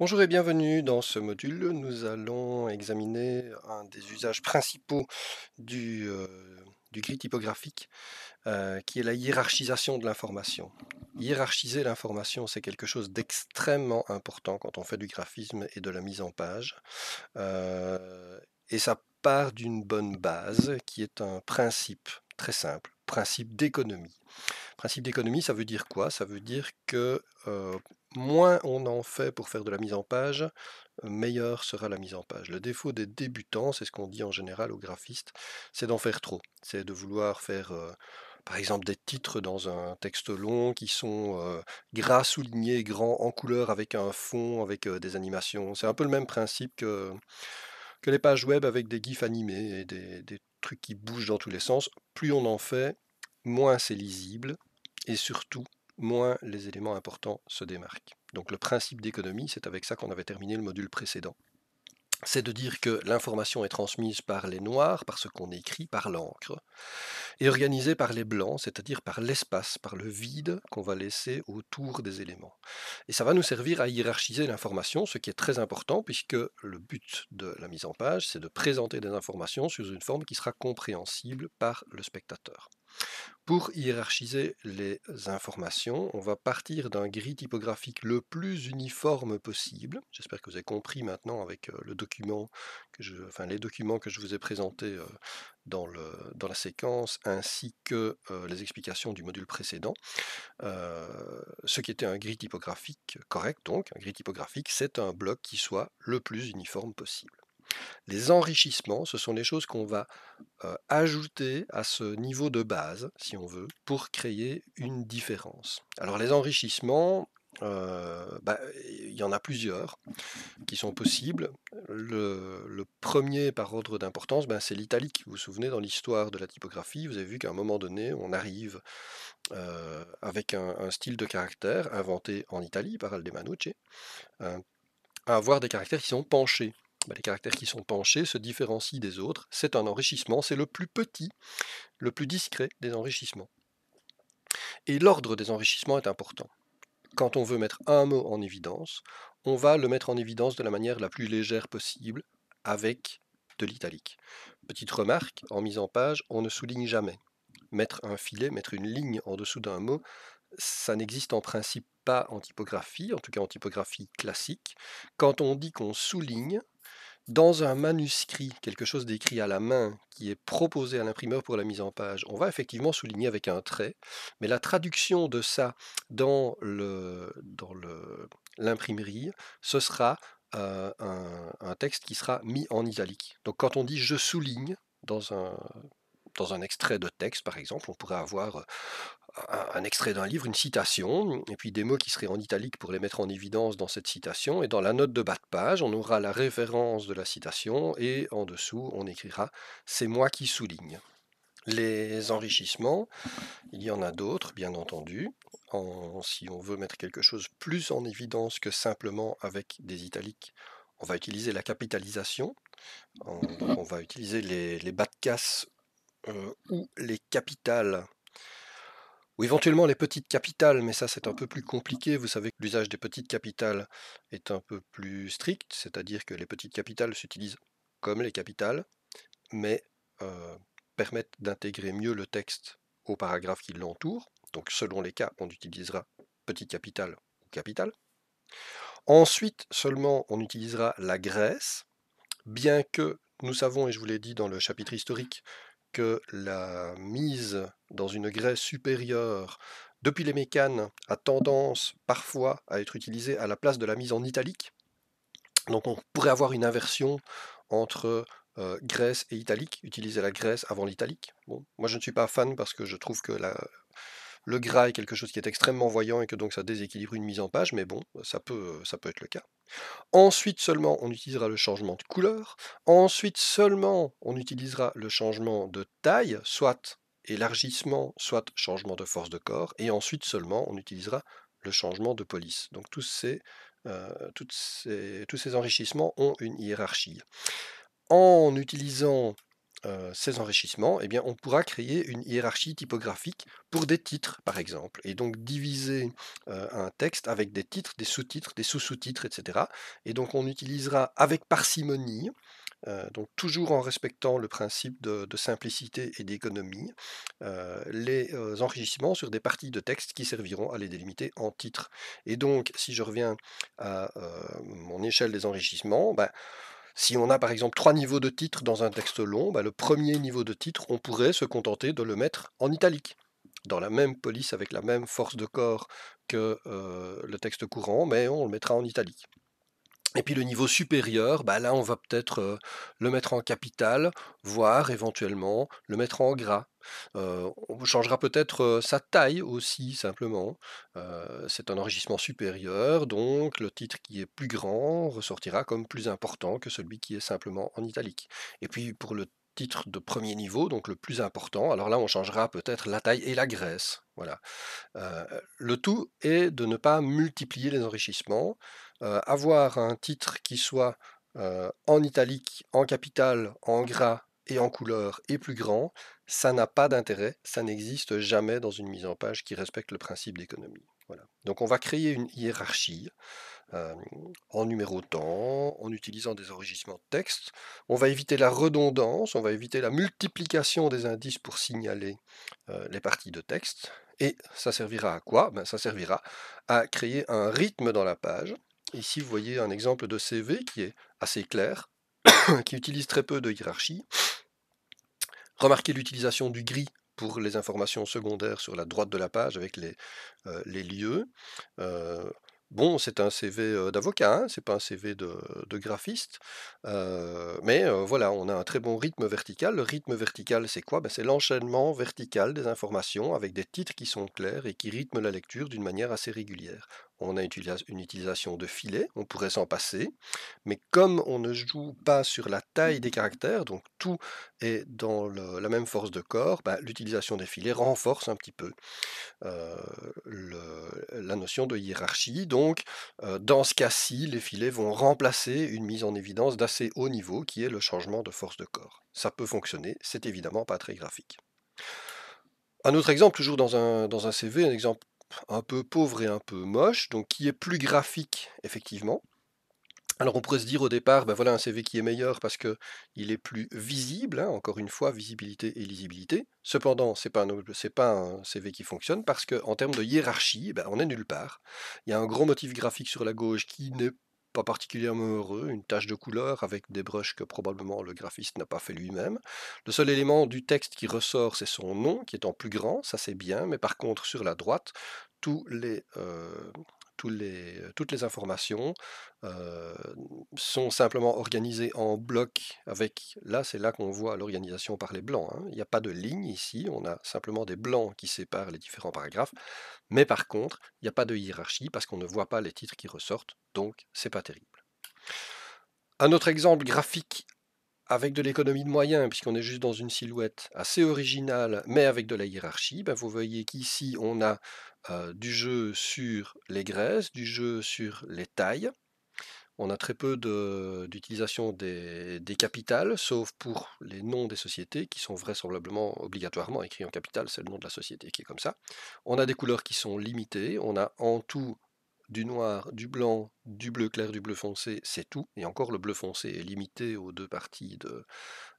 Bonjour et bienvenue dans ce module. Nous allons examiner un des usages principaux du, euh, du gris typographique, euh, qui est la hiérarchisation de l'information. Hiérarchiser l'information, c'est quelque chose d'extrêmement important quand on fait du graphisme et de la mise en page. Euh, et ça part d'une bonne base, qui est un principe très simple, principe d'économie. Principe d'économie, ça veut dire quoi Ça veut dire que moins on en fait pour faire de la mise en page, euh, meilleure sera la mise en page. Le défaut des débutants, c'est ce qu'on dit en général aux graphistes, c'est d'en faire trop. C'est de vouloir faire, euh, par exemple, des titres dans un texte long qui sont euh, gras, soulignés, grands, en couleur, avec un fond, avec des animations. C'est un peu le même principe que, les pages web avec des gifs animés et des trucs qui bougent dans tous les sens. Plus on en fait, moins c'est lisible. Et surtout, moins les éléments importants se démarquent. Donc le principe d'économie, c'est avec ça qu'on avait terminé le module précédent. C'est de dire que l'information est transmise par les noirs, par ce qu'on écrit, par l'encre, et organisée par les blancs, c'est-à-dire par l'espace, par le vide qu'on va laisser autour des éléments. Et ça va nous servir à hiérarchiser l'information, ce qui est très important, puisque le but de la mise en page, c'est de présenter des informations sous une forme qui sera compréhensible par le spectateur. Pour hiérarchiser les informations, on va partir d'un gris typographique le plus uniforme possible. J'espère que vous avez compris maintenant avec euh, le document les documents que je vous ai présentés euh, dans, la séquence, ainsi que euh, les explications du module précédent. ce qui était un gris typographique correct, donc un gris typographique, c'est un bloc qui soit le plus uniforme possible. Les enrichissements, ce sont les choses qu'on va ajouter à ce niveau de base, si on veut, pour créer une différence. Alors les enrichissements, bah, il y en a plusieurs qui sont possibles. Le, premier par ordre d'importance, ben, c'est l'italique. Vous vous souvenez, dans l'histoire de la typographie, vous avez vu qu'à un moment donné, on arrive avec un, style de caractère inventé en Italie par Aldemanucci, hein, à avoir des caractères qui sont penchés. Bah, les caractères qui sont penchés se différencient des autres. C'est un enrichissement, c'est le plus petit, le plus discret des enrichissements. Et l'ordre des enrichissements est important. Quand on veut mettre un mot en évidence, on va le mettre en évidence de la manière la plus légère possible, avec de l'italique. Petite remarque, en mise en page, on ne souligne jamais. Mettre un filet, mettre une ligne en dessous d'un mot, ça n'existe en principe pas en typographie, en tout cas en typographie classique. Quand on dit qu'on souligne, dans un manuscrit, quelque chose d'écrit à la main qui est proposé à l'imprimeur pour la mise en page, on va effectivement souligner avec un trait, mais la traduction de ça dans le dans l'imprimerie, ce sera euh, un, texte qui sera mis en italique. Donc quand on dit je souligne dans un dans un extrait de texte, par exemple, on pourrait avoir un, extrait d'un livre, une citation, et puis des mots qui seraient en italique pour les mettre en évidence dans cette citation. Et dans la note de bas de page, on aura la référence de la citation, et en dessous, on écrira C'est moi qui souligne. Les enrichissements, il y en a d'autres, bien entendu. si on veut mettre quelque chose plus en évidence que simplement avec des italiques, on va utiliser la capitalisation. On, va utiliser les, bas de casse euh, ou les capitales ou éventuellement les petites capitales, mais ça c'est un mmh. peu plus compliqué. Vous savez que l'usage des petites capitales est un peu plus strict, c'est-à-dire que les petites capitales s'utilisent comme les capitales, mais permettent d'intégrer mieux le texte au paragraphe qui l'entoure. Donc selon les cas, on utilisera petite capitale ou capitale. Ensuite seulement, on utilisera la Grèce, bien que nous savons, et je vous l'ai dit dans le chapitre historique, que la mise dans une graisse supérieure depuis les mécanes a tendance parfois à être utilisée à la place de la mise en italique. Donc on pourrait avoir une inversion entre graisse euh, Grèce et italique, utiliser la graisse avant l'italique. Bon, moi je ne suis pas fan parce que je trouve que la le gras est quelque chose qui est extrêmement voyant et que donc ça déséquilibre une mise en page, mais bon, ça peut, euh, ça peut être le cas. Ensuite seulement, on utilisera le changement de couleur. Ensuite seulement, on utilisera le changement de taille, soit élargissement, soit changement de force de corps. Et ensuite seulement, on utilisera le changement de police. Donc tous ces, euh, ces, tous ces enrichissements ont une hiérarchie. En utilisant euh, ces enrichissements, eh bien, on pourra créer une hiérarchie typographique pour des titres, par exemple, et donc diviser euh, un texte avec des titres, des sous-titres, des sous-sous-titres, etc. Et donc on utilisera avec parcimonie, euh, donc toujours en respectant le principe de, de simplicité et d'économie, les enrichissements sur des parties de texte qui serviront à les délimiter en titres. Et donc, si je reviens à mon échelle des enrichissements, ben, si on a par exemple trois niveaux de titre dans un texte long, bah, le premier niveau de titre, on pourrait se contenter de le mettre en italique dans la même police avec la même force de corps que euh, le texte courant, mais on le mettra en italique. Et puis le niveau supérieur, bah, là on va peut-être euh, le mettre en capital, voire éventuellement le mettre en gras. Euh, on changera peut-être euh, sa taille aussi simplement. C'est un enrichissement supérieur, donc le titre qui est plus grand ressortira comme plus important que celui qui est simplement en italique. Et puis pour le titre de premier niveau, donc le plus important. Alors là, on changera peut-être la taille et la graisse. Voilà. le tout est de ne pas multiplier les enrichissements, euh, avoir un titre qui soit euh, en italique, en capital, en gras et en couleur et plus grand, ça n'a pas d'intérêt, ça n'existe jamais dans une mise en page qui respecte le principe d'économie. Voilà. Donc on va créer une hiérarchie euh, en numérotant, en utilisant des enrichissements de texte. On va éviter la redondance, on va éviter la multiplication des indices pour signaler les parties de texte. Et ça servira à quoi ben, Ça servira à créer un rythme dans la page Ici, vous voyez un exemple de CV qui est assez clair, qui utilise très peu de hiérarchie. Remarquez l'utilisation du gris pour les informations secondaires sur la droite de la page avec les, euh, lieux. Euh, bon, c'est un CV euh, d'avocat, hein, c'est pas un CV de, graphiste, mais voilà, on a un très bon rythme vertical. Le rythme vertical, c'est quoi ben, C'est l'enchaînement vertical des informations avec des titres qui sont clairs et qui rythment la lecture d'une manière assez régulière on a une utilisation de filets, on pourrait s'en passer, mais comme on ne joue pas sur la taille des caractères, donc tout est dans la même force de corps, bah, l'utilisation des filets renforce un petit peu euh, la notion de hiérarchie. Donc euh, dans ce cas-ci, les filets vont remplacer une mise en évidence d'assez haut niveau qui est le changement de force de corps. Ça peut fonctionner, c'est évidemment pas très graphique. Un autre exemple, toujours dans un CV, un exemple un peu pauvre et un peu moche, donc qui est plus graphique, effectivement. Alors on pourrait se dire au départ, ben voilà un CV qui est meilleur parce qu'il est plus visible, hein, encore une fois, visibilité et lisibilité. Cependant, ce n'est pas, pas, un CV qui fonctionne parce qu'en termes de hiérarchie, eh ben on est nulle part. Il y a un grand motif graphique sur la gauche qui n'est particulièrement heureux, une tache de couleur avec des brushes que probablement le graphiste n'a pas fait lui-même. Le seul élément du texte qui ressort, c'est son nom, qui est en plus grand, ça c'est bien, mais par contre sur la droite, tous les... Euh, euh, toutes les informations euh, sont simplement organisées en blocs avec, là c'est là qu'on voit l'organisation par les blancs, hein. il n'y a pas de ligne ici, on a simplement des blancs qui séparent les différents paragraphes, mais par contre il n'y a pas de hiérarchie parce qu'on ne voit pas les titres qui ressortent, donc c'est pas terrible. Un autre exemple graphique avec de l'économie de moyens, puisqu'on est juste dans une silhouette assez originale, mais avec de la hiérarchie, ben, vous voyez qu'ici on a euh, du jeu sur les graisses, du jeu sur les tailles. On a très peu d'utilisation des, capitales, sauf pour les noms des sociétés qui sont vraisemblablement obligatoirement écrits en capital, c'est le nom de la société qui est comme ça. On a des couleurs qui sont limitées, on a en tout du noir, du blanc, du bleu clair, du bleu foncé, c'est tout. Et encore, le bleu foncé est limité aux deux parties de,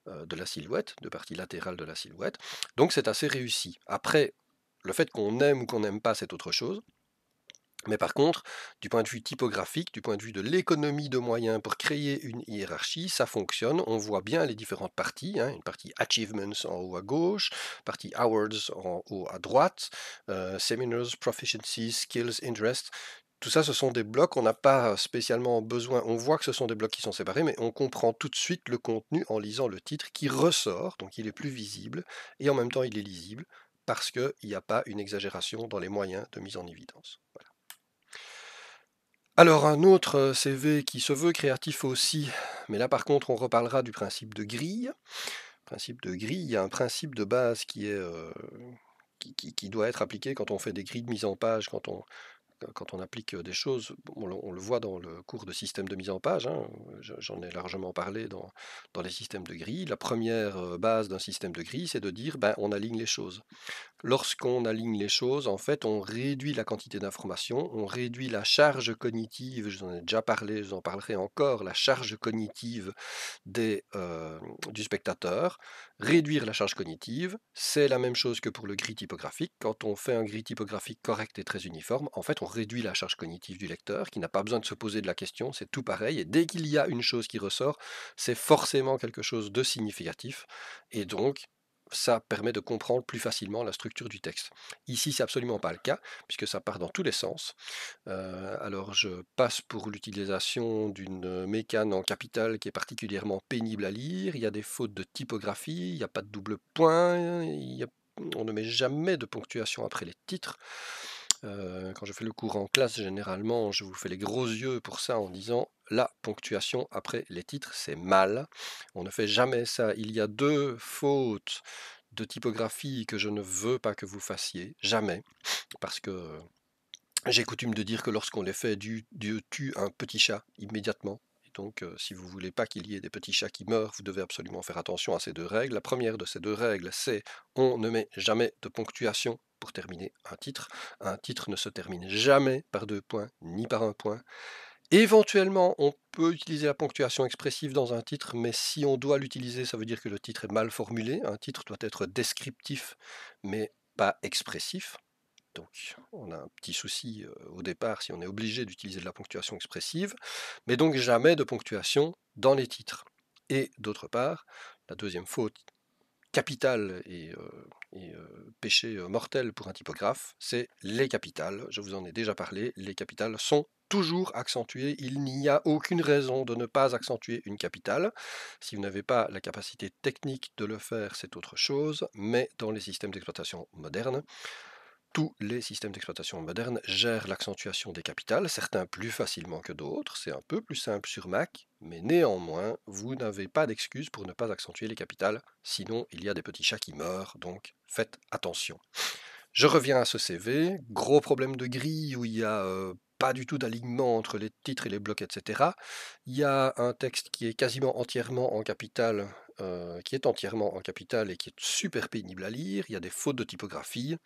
euh, de la silhouette, deux parties latérales de la silhouette. Donc c'est assez réussi. Après, le fait qu'on aime ou qu'on n'aime pas, c'est autre chose. Mais par contre, du point de vue typographique, du point de vue de l'économie de moyens pour créer une hiérarchie, ça fonctionne. On voit bien les différentes parties. Hein, une partie achievements en haut à gauche, partie awards en haut à droite, euh, seminars, proficiencies, skills, interest Tout ça, ce sont des blocs, on n'a pas spécialement besoin, on voit que ce sont des blocs qui sont séparés, mais on comprend tout de suite le contenu en lisant le titre qui ressort, donc il est plus visible, et en même temps il est lisible, parce qu'il n'y a pas une exagération dans les moyens de mise en évidence. Alors un autre euh, CV qui se veut créatif aussi, mais là par contre on reparlera du principe de grille. Principe de grille, il y a un principe de base qui est euh, qui, doit être appliqué quand on fait des grilles de mise en page, quand on, quand on applique des choses, on, le voit dans le cours de système de mise en page, hein, j'en ai largement parlé dans, dans les systèmes de grille. La première base d'un système de grille, c'est de dire ben, on aligne les choses lorsqu'on aligne les choses, en fait, on réduit la quantité d'informations, on réduit la charge cognitive, je vous en ai déjà parlé, je vous en parlerai encore, la charge cognitive des, euh, du spectateur. Réduire la charge cognitive, c'est la même chose que pour le gris typographique. Quand on fait un gris typographique correct et très uniforme, en fait, on réduit la charge cognitive du lecteur, qui n'a pas besoin de se poser de la question, c'est tout pareil, et dès qu'il y a une chose qui ressort, c'est forcément quelque chose de significatif, et donc ça permet de comprendre plus facilement la structure du texte. Ici, c'est absolument pas le cas, puisque ça part dans tous les sens. Euh, alors, je passe pour l'utilisation d'une mécane en capital qui est particulièrement pénible à lire. Il y a des fautes de typographie, il n'y a pas de double point, on ne met jamais de ponctuation après les titres. Euh, quand je fais le cours en classe, généralement, je vous fais les gros yeux pour ça en disant la ponctuation après les titres, c'est mal. On ne fait jamais ça. Il y a deux fautes de typographie que je ne veux pas que vous fassiez, jamais, parce que j'ai coutume de dire que lorsqu'on les fait, Dieu tue un petit chat immédiatement. Et donc, euh, si vous voulez pas qu'il y ait des petits chats qui meurent, vous devez absolument faire attention à ces deux règles. La première de ces deux règles, c'est on ne met jamais de ponctuation pour terminer un titre. Un titre ne se termine jamais par deux points ni par un point. Éventuellement, on peut utiliser la ponctuation expressive dans un titre, mais si on doit l'utiliser, ça veut dire que le titre est mal formulé. Un titre doit être descriptif, mais pas expressif. Donc on a un petit souci euh, au départ si on est obligé d'utiliser de la ponctuation expressive, mais donc jamais de ponctuation dans les titres. Et d'autre part, la deuxième faute capitale et, euh, euh, péché mortel pour un typographe, c'est les capitales. Je vous en ai déjà parlé, les capitales sont toujours accentuer. Il n'y a aucune raison de ne pas accentuer une capitale. Si vous n'avez pas la capacité technique de le faire, c'est autre chose. Mais dans les systèmes d'exploitation modernes, tous les systèmes d'exploitation modernes gèrent l'accentuation des capitales, certains plus facilement que d'autres, c'est un peu plus simple sur Mac, mais néanmoins, vous n'avez pas d'excuse pour ne pas accentuer les capitales, sinon il y a des petits chats qui meurent, donc faites attention. Je reviens à ce CV, gros problème de grille où il y a euh, pas du tout d'alignement entre les titres et les blocs, etc. Il y a un texte qui est quasiment entièrement en capital euh, qui est entièrement en capital et qui est super pénible à lire. Il y a des fautes de typographie.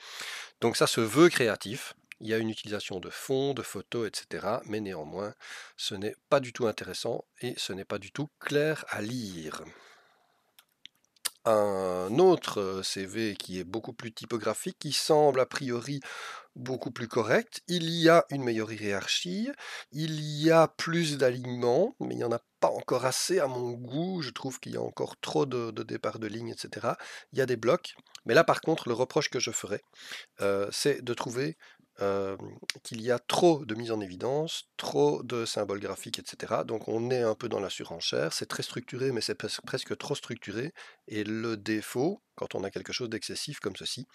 Donc ça se veut créatif. Il y a une utilisation de fonds, de photos, etc. Mais néanmoins, ce n'est pas du tout intéressant et ce n'est pas du tout clair à lire un autre CV qui est beaucoup plus typographique, qui semble a priori beaucoup plus correct. Il y a une meilleure hiérarchie, il y a plus d'alignements, mais il n'y en a pas encore assez à mon goût. Je trouve qu'il y a encore trop de, de départs de ligne, etc. Il y a des blocs. Mais là, par contre, le reproche que je ferai, c'est de trouver qu'il y a trop de mise en évidence, trop de symboles graphiques, etc. Donc on est un peu dans la surenchère, c'est très structuré, mais c'est presque trop structuré. Et le défaut, quand on a quelque chose d'excessif comme ceci,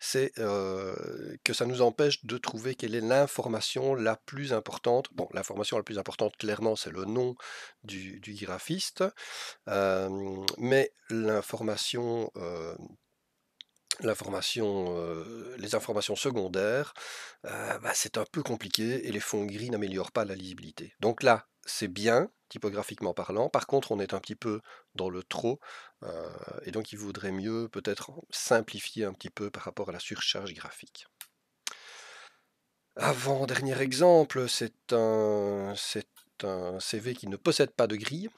c'est que ça nous empêche de trouver quelle est l'information la plus importante. Bon, l'information la plus importante, clairement, c'est le nom du, graphiste, mais l'information euh, les informations secondaires, euh, bah, c'est un peu compliqué et les fonds gris n'améliorent pas la lisibilité. Donc là, c'est bien, typographiquement parlant. Par contre, on est un petit peu dans le trop, euh, et donc il vaudrait mieux peut-être simplifier un petit peu par rapport à la surcharge graphique. Avant, dernier exemple, c'est un, un CV qui ne possède pas de grille.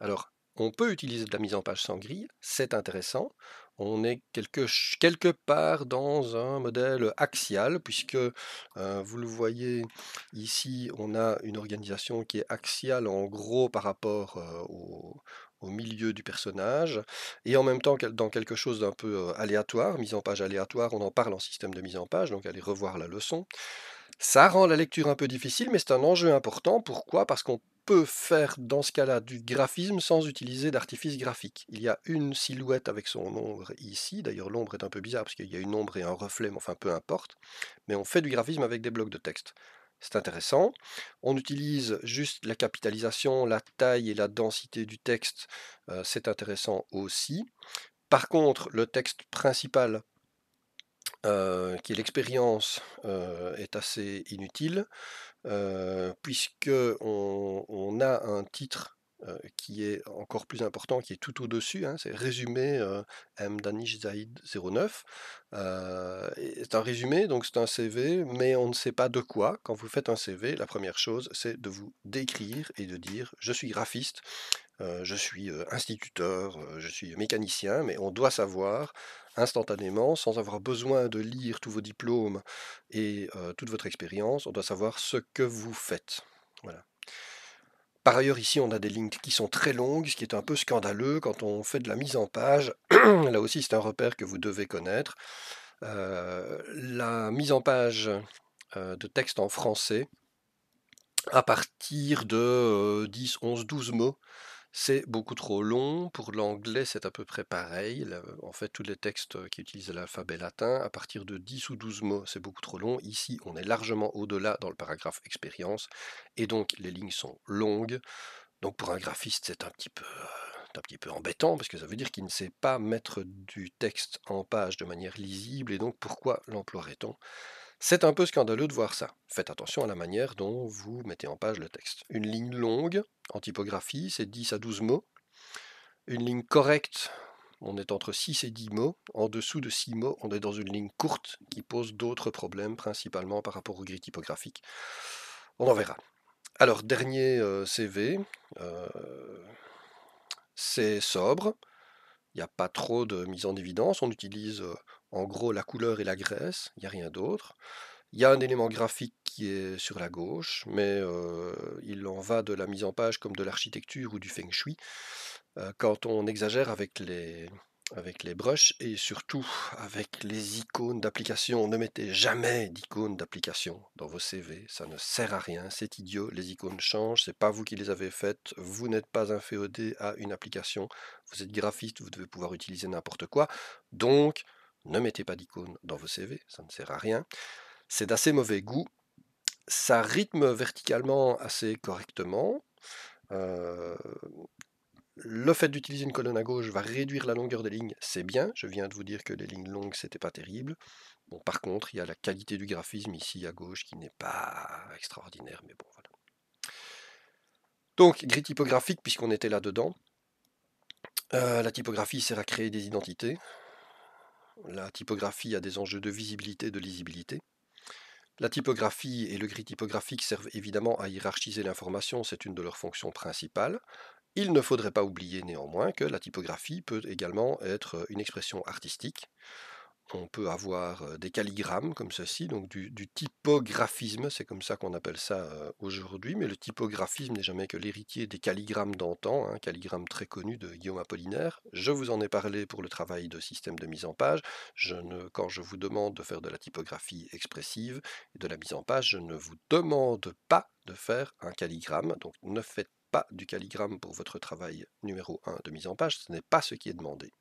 Alors, on peut utiliser de la mise en page sans grille, c'est intéressant on est quelque, quelque part dans un modèle axial, puisque vous le voyez ici, on a une organisation qui est axiale en gros par rapport au, au milieu du personnage, et en même temps dans quelque chose d'un peu aléatoire, mise en page aléatoire, on en parle en système de mise en page, donc allez revoir la leçon. Ça rend la lecture un peu difficile, mais c'est un enjeu important. Pourquoi Parce qu'on peut faire dans ce cas-là du graphisme sans utiliser d'artifice graphique. Il y a une silhouette avec son ombre ici, d'ailleurs l'ombre est un peu bizarre parce qu'il y a une ombre et un reflet, mais enfin peu importe, mais on fait du graphisme avec des blocs de texte. C'est intéressant. On utilise juste la capitalisation, la taille et la densité du texte, euh, c'est intéressant aussi. Par contre, le texte principal, euh, qui est l'expérience, euh, est assez inutile puisqu'on on, a un titre qui est encore plus important, qui est tout au-dessus, hein, c'est résumé M. Danish Zaid 09. c'est un résumé, donc c'est un CV, mais on ne sait pas de quoi. Quand vous faites un CV, la première chose, c'est de vous décrire et de dire je suis graphiste, je suis instituteur, je suis mécanicien, mais on doit savoir instantanément, sans avoir besoin de lire tous vos diplômes et euh, toute votre expérience, on doit savoir ce que vous faites. Voilà. Par ailleurs, ici, on a des lignes qui sont très longues, ce qui est un peu scandaleux quand on fait de la mise en page. Là aussi, c'est un repère que vous devez connaître. Euh, la mise en page euh, de texte en français, à partir de 10, 11, 12 mots, c'est beaucoup trop long. Pour l'anglais, c'est à peu près pareil. en fait, tous les textes euh, qui utilisent l'alphabet latin, à partir de 10 ou 12 mots, c'est beaucoup trop long. Ici, on est largement au-delà dans le paragraphe expérience. Et donc, les lignes sont longues. Donc, pour un graphiste, c'est un petit peu euh, un petit peu embêtant parce que ça veut dire qu'il ne sait pas mettre du texte en page de manière lisible et donc pourquoi l'emploierait-on c'est un peu scandaleux de voir ça. Faites attention à la manière dont vous mettez en page le texte. Une ligne longue, en typographie, c'est 10 à 12 mots. Une ligne correcte, on est entre 6 et 10 mots. En dessous de 6 mots, on est dans une ligne courte qui pose d'autres problèmes, principalement par rapport au gris typographique. On en verra. Alors, dernier euh, CV, euh, c'est sobre. Il n'y a pas trop de mise en évidence. On utilise euh, en gros, la couleur et la graisse, il n'y a rien d'autre. Il y a un élément graphique qui est sur la gauche, mais il en va de la mise en page comme de l'architecture ou du feng shui. quand on exagère avec les, avec les brushes et surtout avec les icônes d'application, ne mettez jamais d'icônes d'application dans vos CV, ça ne sert à rien, c'est idiot, les icônes changent, c'est pas vous qui les avez faites, vous n'êtes pas un féodé e à une application, vous êtes graphiste, vous devez pouvoir utiliser n'importe quoi, donc ne mettez pas d'icônes dans vos CV, ça ne sert à rien. C'est d'assez mauvais goût. Ça rythme verticalement assez correctement. Euh, le fait d'utiliser une colonne à gauche va réduire la longueur des lignes, c'est bien. Je viens de vous dire que les lignes longues, c'était pas terrible. Bon, par contre, il y a la qualité du graphisme ici à gauche qui n'est pas extraordinaire, mais bon, voilà. Donc, gris typographique, puisqu'on était là-dedans. Euh, la typographie sert à créer des identités. La typographie a des enjeux de visibilité et de lisibilité. La typographie et le gris typographique servent évidemment à hiérarchiser l'information, c'est une de leurs fonctions principales. Il ne faudrait pas oublier néanmoins que la typographie peut également être une expression artistique on peut avoir des calligrammes comme ceci, donc du, typographisme, c'est comme ça qu'on appelle ça aujourd'hui, mais le typographisme n'est jamais que l'héritier des calligrammes d'antan, un hein, calligramme très connu de Guillaume Apollinaire. Je vous en ai parlé pour le travail de système de mise en page. quand je vous demande de faire de la typographie expressive et de la mise en page, je ne vous demande pas de faire un calligramme, donc ne faites pas du calligramme pour votre travail numéro 1 de mise en page, ce n'est pas ce qui est demandé.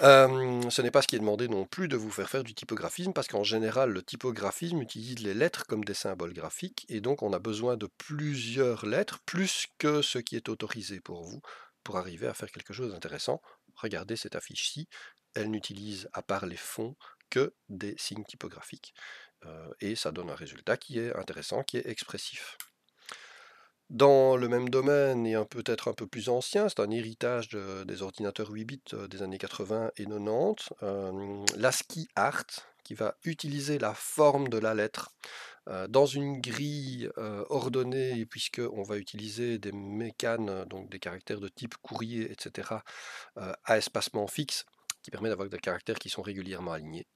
Euh, ce n'est pas ce qui est demandé non plus de vous faire faire du typographisme, parce qu'en général, le typographisme utilise les lettres comme des symboles graphiques, et donc on a besoin de plusieurs lettres, plus que ce qui est autorisé pour vous, pour arriver à faire quelque chose d'intéressant. Regardez cette affiche-ci, elle n'utilise, à part les fonds, que des signes typographiques, euh, et ça donne un résultat qui est intéressant, qui est expressif. Dans le même domaine et peut-être un peu plus ancien, c'est un héritage des ordinateurs 8 bits euh, des années 80 et 90, euh, la l'ASCII Art, qui va utiliser la forme de la lettre euh, dans une grille ordonnée, puisqu'on va utiliser des mécanes, donc des caractères de type courrier, etc., à espacement fixe, qui permet d'avoir des caractères qui sont régulièrement alignés.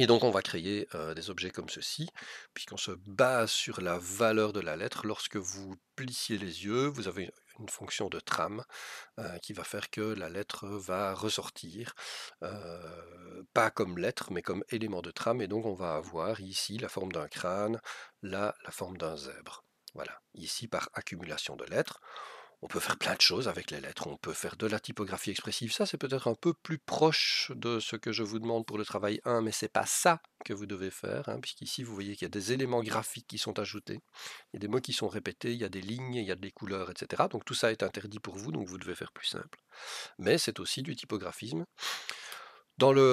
Et donc on va créer des objets comme ceci, puisqu'on se base sur la valeur de la lettre. Lorsque vous plissiez les yeux, vous avez une fonction de trame qui va faire que la lettre va ressortir, pas comme lettre, mais comme élément de trame. Et donc on va avoir ici la forme d'un crâne, là la forme d'un zèbre. Voilà, ici par accumulation de lettres. On peut faire plein de choses avec les lettres, on peut faire de la typographie expressive, ça c'est peut-être un peu plus proche de ce que je vous demande pour le travail 1, mais c'est pas ça que vous devez faire, hein, puisqu'ici vous voyez qu'il y a des éléments graphiques qui sont ajoutés, il y a des mots qui sont répétés, il y a des lignes, il y a des couleurs, etc. Donc tout ça est interdit pour vous, donc vous devez faire plus simple. Mais c'est aussi du typographisme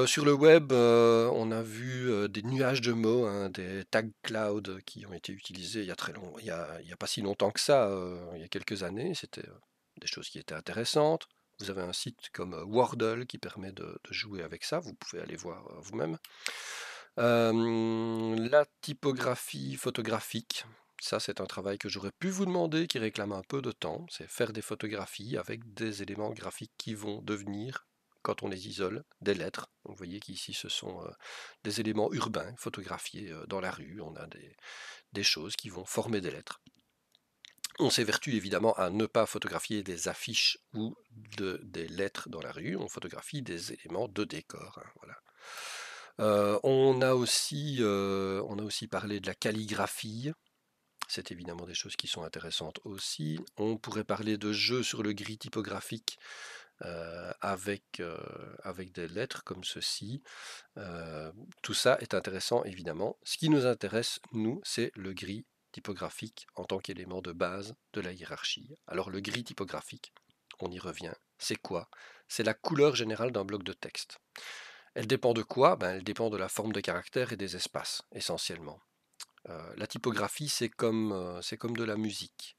sur le web, euh, on a vu euh, des nuages de mots, hein, des tag cloud qui ont été utilisés il y a très long, il y a, pas si longtemps que ça, euh, il y a quelques années. C'était des choses qui étaient intéressantes. Vous avez un site comme Wordle qui permet de jouer avec ça. Vous pouvez aller voir vous-même. la typographie photographique, ça, c'est un travail que j'aurais pu vous demander, qui réclame un peu de temps. C'est faire des photographies avec des éléments graphiques qui vont devenir quand on les isole des lettres. vous voyez qu'ici, ce sont des éléments urbains photographiés dans la rue. On a des, choses qui vont former des lettres. On s'évertue évidemment à ne pas photographier des affiches ou de, des lettres dans la rue, on photographie des éléments de décor. Hein, voilà. on, a aussi, on a aussi parlé de la calligraphie, c'est évidemment des choses qui sont intéressantes aussi. On pourrait parler de jeux sur le gris typographique euh, euh, avec, des lettres comme ceci. Euh, tout ça est intéressant évidemment. Ce qui nous intéresse, nous, c'est le gris typographique en tant qu'élément de base de la hiérarchie. Alors le gris typographique, on y revient, c'est quoi C'est la couleur générale d'un bloc de texte. Elle dépend de quoi ben, Elle dépend de la forme de caractère et des espaces, essentiellement. la typographie, c'est comme, comme, de la musique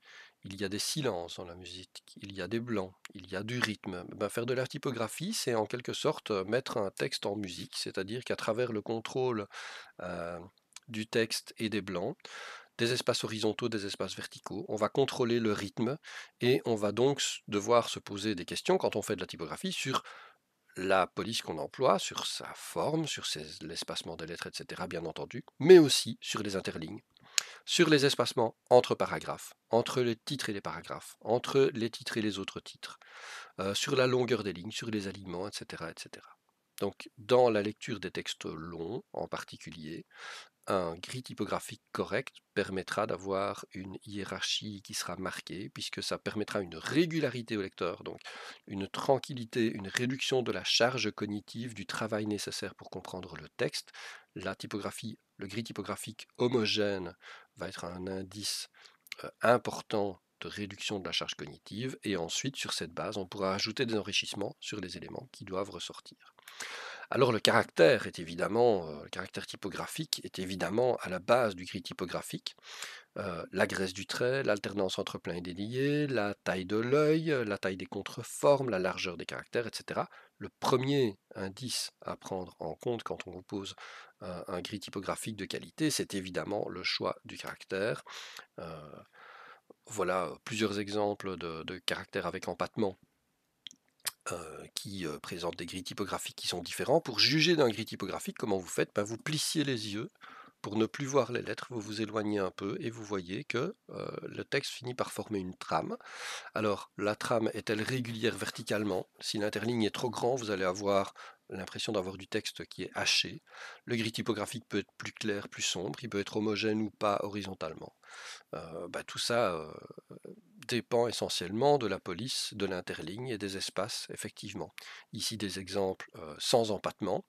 il y a des silences dans la musique, il y a des blancs, il y a du rythme. Ben, faire de la typographie, c'est en quelque sorte euh, mettre un texte en musique, c'est-à-dire qu'à travers le contrôle euh, du texte et des blancs, des espaces horizontaux, des espaces verticaux. On va contrôler le rythme et on va donc devoir se poser des questions quand on fait de la typographie sur la police qu'on emploie, sur sa forme, sur l'espacement des lettres, etc., bien entendu, mais aussi sur les interlignes, sur les espacements entre paragraphes, entre les titres et les paragraphes, entre les titres et les autres titres, sur la longueur des lignes, sur les alignements, etc., etc. Donc, dans la lecture des textes longs en particulier, un gris typographique correct permettra d'avoir une hiérarchie qui sera marquée, puisque ça permettra une régularité au lecteur, donc une tranquillité, une réduction de la charge cognitive, du travail nécessaire pour comprendre le texte. La typographie, le gris typographique homogène va être un indice euh, important de réduction de la charge cognitive, et ensuite, sur cette base, on pourra ajouter des enrichissements sur les éléments qui doivent ressortir. Alors le caractère est évidemment, euh, le caractère typographique est évidemment à la base du gris typographique. Euh, la graisse du trait, l'alternance entre plein et délié, la taille de l'œil, la taille des contreformes, la largeur des caractères, etc. Le premier indice à prendre en compte quand on vous pose un, gris typographique de qualité, c'est évidemment le choix du caractère. Euh, voilà euh, plusieurs exemples de, caractères avec empattement euh, qui présentent des gris typographiques qui sont différents. Pour juger d'un gris typographique, comment vous faites ben, Vous plissiez les yeux pour ne plus voir les lettres, vous vous éloignez un peu et vous voyez que euh, le texte finit par former une trame. Alors, la trame est-elle régulière verticalement Si l'interligne est trop grand, vous allez avoir l'impression d'avoir du texte qui est haché. Le gris typographique peut être plus clair, plus sombre, il peut être homogène ou pas horizontalement. Euh, bah, tout ça euh, dépend essentiellement de la police, de l'interligne et des espaces, effectivement. Ici des exemples sans empattement.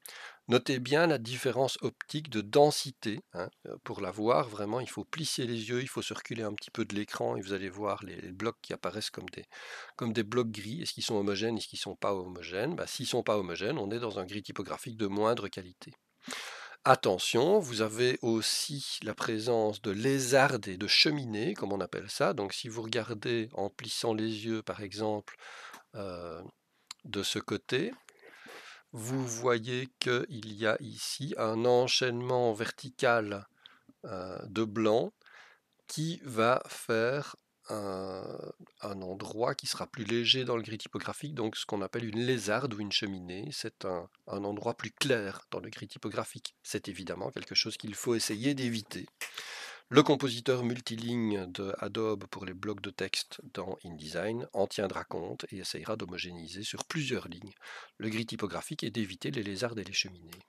Notez bien la différence optique de densité. Hein, euh, pour la voir, vraiment, il faut plisser les yeux, il faut circuler un petit peu de l'écran et vous allez voir les, blocs qui apparaissent comme des, comme des blocs gris. Est-ce qu'ils sont homogènes, est-ce qu'ils ne sont pas homogènes bah, S'ils ne sont pas homogènes, on est dans un gris typographique de moindre qualité. Attention, vous avez aussi la présence de lézardes et de cheminées, comme on appelle ça. Donc si vous regardez en plissant les yeux, par exemple, euh, de ce côté, vous voyez qu'il y a ici un enchaînement vertical euh, de blanc qui va faire un, endroit qui sera plus léger dans le gris typographique, donc ce qu'on appelle une lézarde ou une cheminée, c'est un, un, endroit plus clair dans le gris typographique. C'est évidemment quelque chose qu'il faut essayer d'éviter. Le compositeur multiligne de Adobe pour les blocs de texte dans InDesign en tiendra compte et essayera d'homogénéiser sur plusieurs lignes le gris typographique et d'éviter les lézards et les cheminées.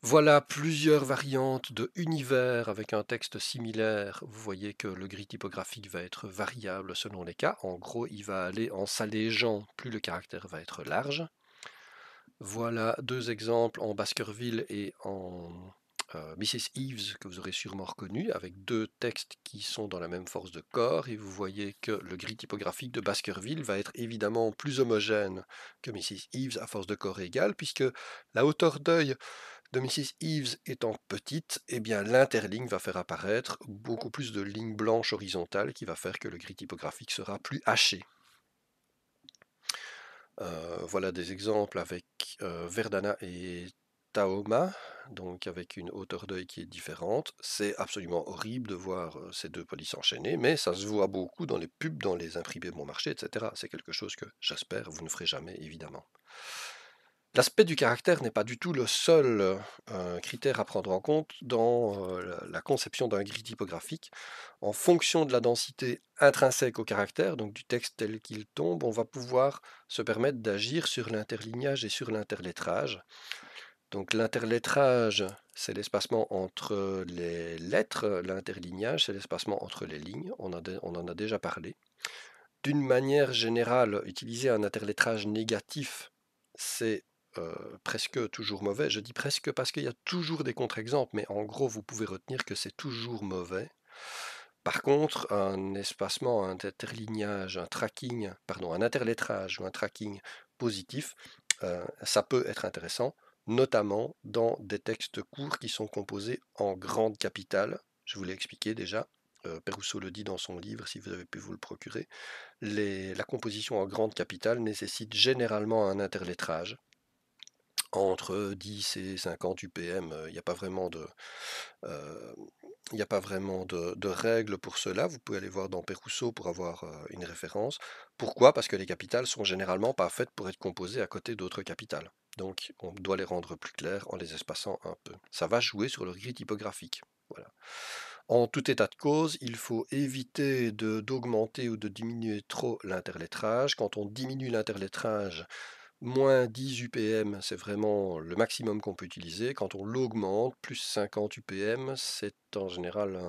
Voilà plusieurs variantes de univers avec un texte similaire. Vous voyez que le gris typographique va être variable selon les cas. En gros, il va aller en s'allégeant plus le caractère va être large. Voilà deux exemples en Baskerville et en euh, Mrs. Eves, que vous aurez sûrement reconnu, avec deux textes qui sont dans la même force de corps, et vous voyez que le gris typographique de Baskerville va être évidemment plus homogène que Mrs. Eves à force de corps égale, puisque la hauteur d'œil de Mrs. Eves étant petite, et eh bien l'interligne va faire apparaître beaucoup plus de lignes blanches horizontales qui va faire que le gris typographique sera plus haché. Euh, voilà des exemples avec euh, Verdana et Taoma, donc avec une hauteur d'œil qui est différente. C'est absolument horrible de voir ces deux polices enchaînées, mais ça se voit beaucoup dans les pubs, dans les imprimés bon marché, etc. C'est quelque chose que, j'espère, vous ne ferez jamais, évidemment. L'aspect du caractère n'est pas du tout le seul euh, critère à prendre en compte dans la conception d'un gris typographique. En fonction de la densité intrinsèque au caractère, donc du texte tel qu'il tombe, on va pouvoir se permettre d'agir sur l'interlignage et sur l'interlettrage. Donc l'interlettrage, c'est l'espacement entre les lettres, l'interlignage, c'est l'espacement entre les lignes, on, en a déjà parlé. D'une manière générale, utiliser un interlétrage négatif, c'est euh, presque toujours mauvais. Je dis presque parce qu'il y a toujours des contre-exemples, mais en gros, vous pouvez retenir que c'est toujours mauvais. Par contre, un espacement, un interlignage, un tracking, pardon, un interlettrage ou un tracking positif, euh, ça peut être intéressant notamment dans des textes courts qui sont composés en grande capitale. Je vous l'ai expliqué déjà, euh, le dit dans son livre, si vous avez pu vous le procurer. la composition en grande capitale nécessite généralement un interlétrage. entre 10 et 50 UPM. Il n'y a pas vraiment de, il euh, a pas vraiment de, règles pour cela. Vous pouvez aller voir dans perrousseau pour avoir euh, une référence. Pourquoi Parce que les capitales sont généralement pas faites pour être composées à côté d'autres capitales. Donc on doit les rendre plus clairs en les espaçant un peu. Ça va jouer sur le gris typographique. Voilà. En tout état de cause, il faut éviter d'augmenter ou de diminuer trop l'interlettrage. Quand on diminue l'interlettrage, moins 10 UPM, c'est vraiment le maximum qu'on peut utiliser. Quand on l'augmente, plus 50 UPM, c'est en général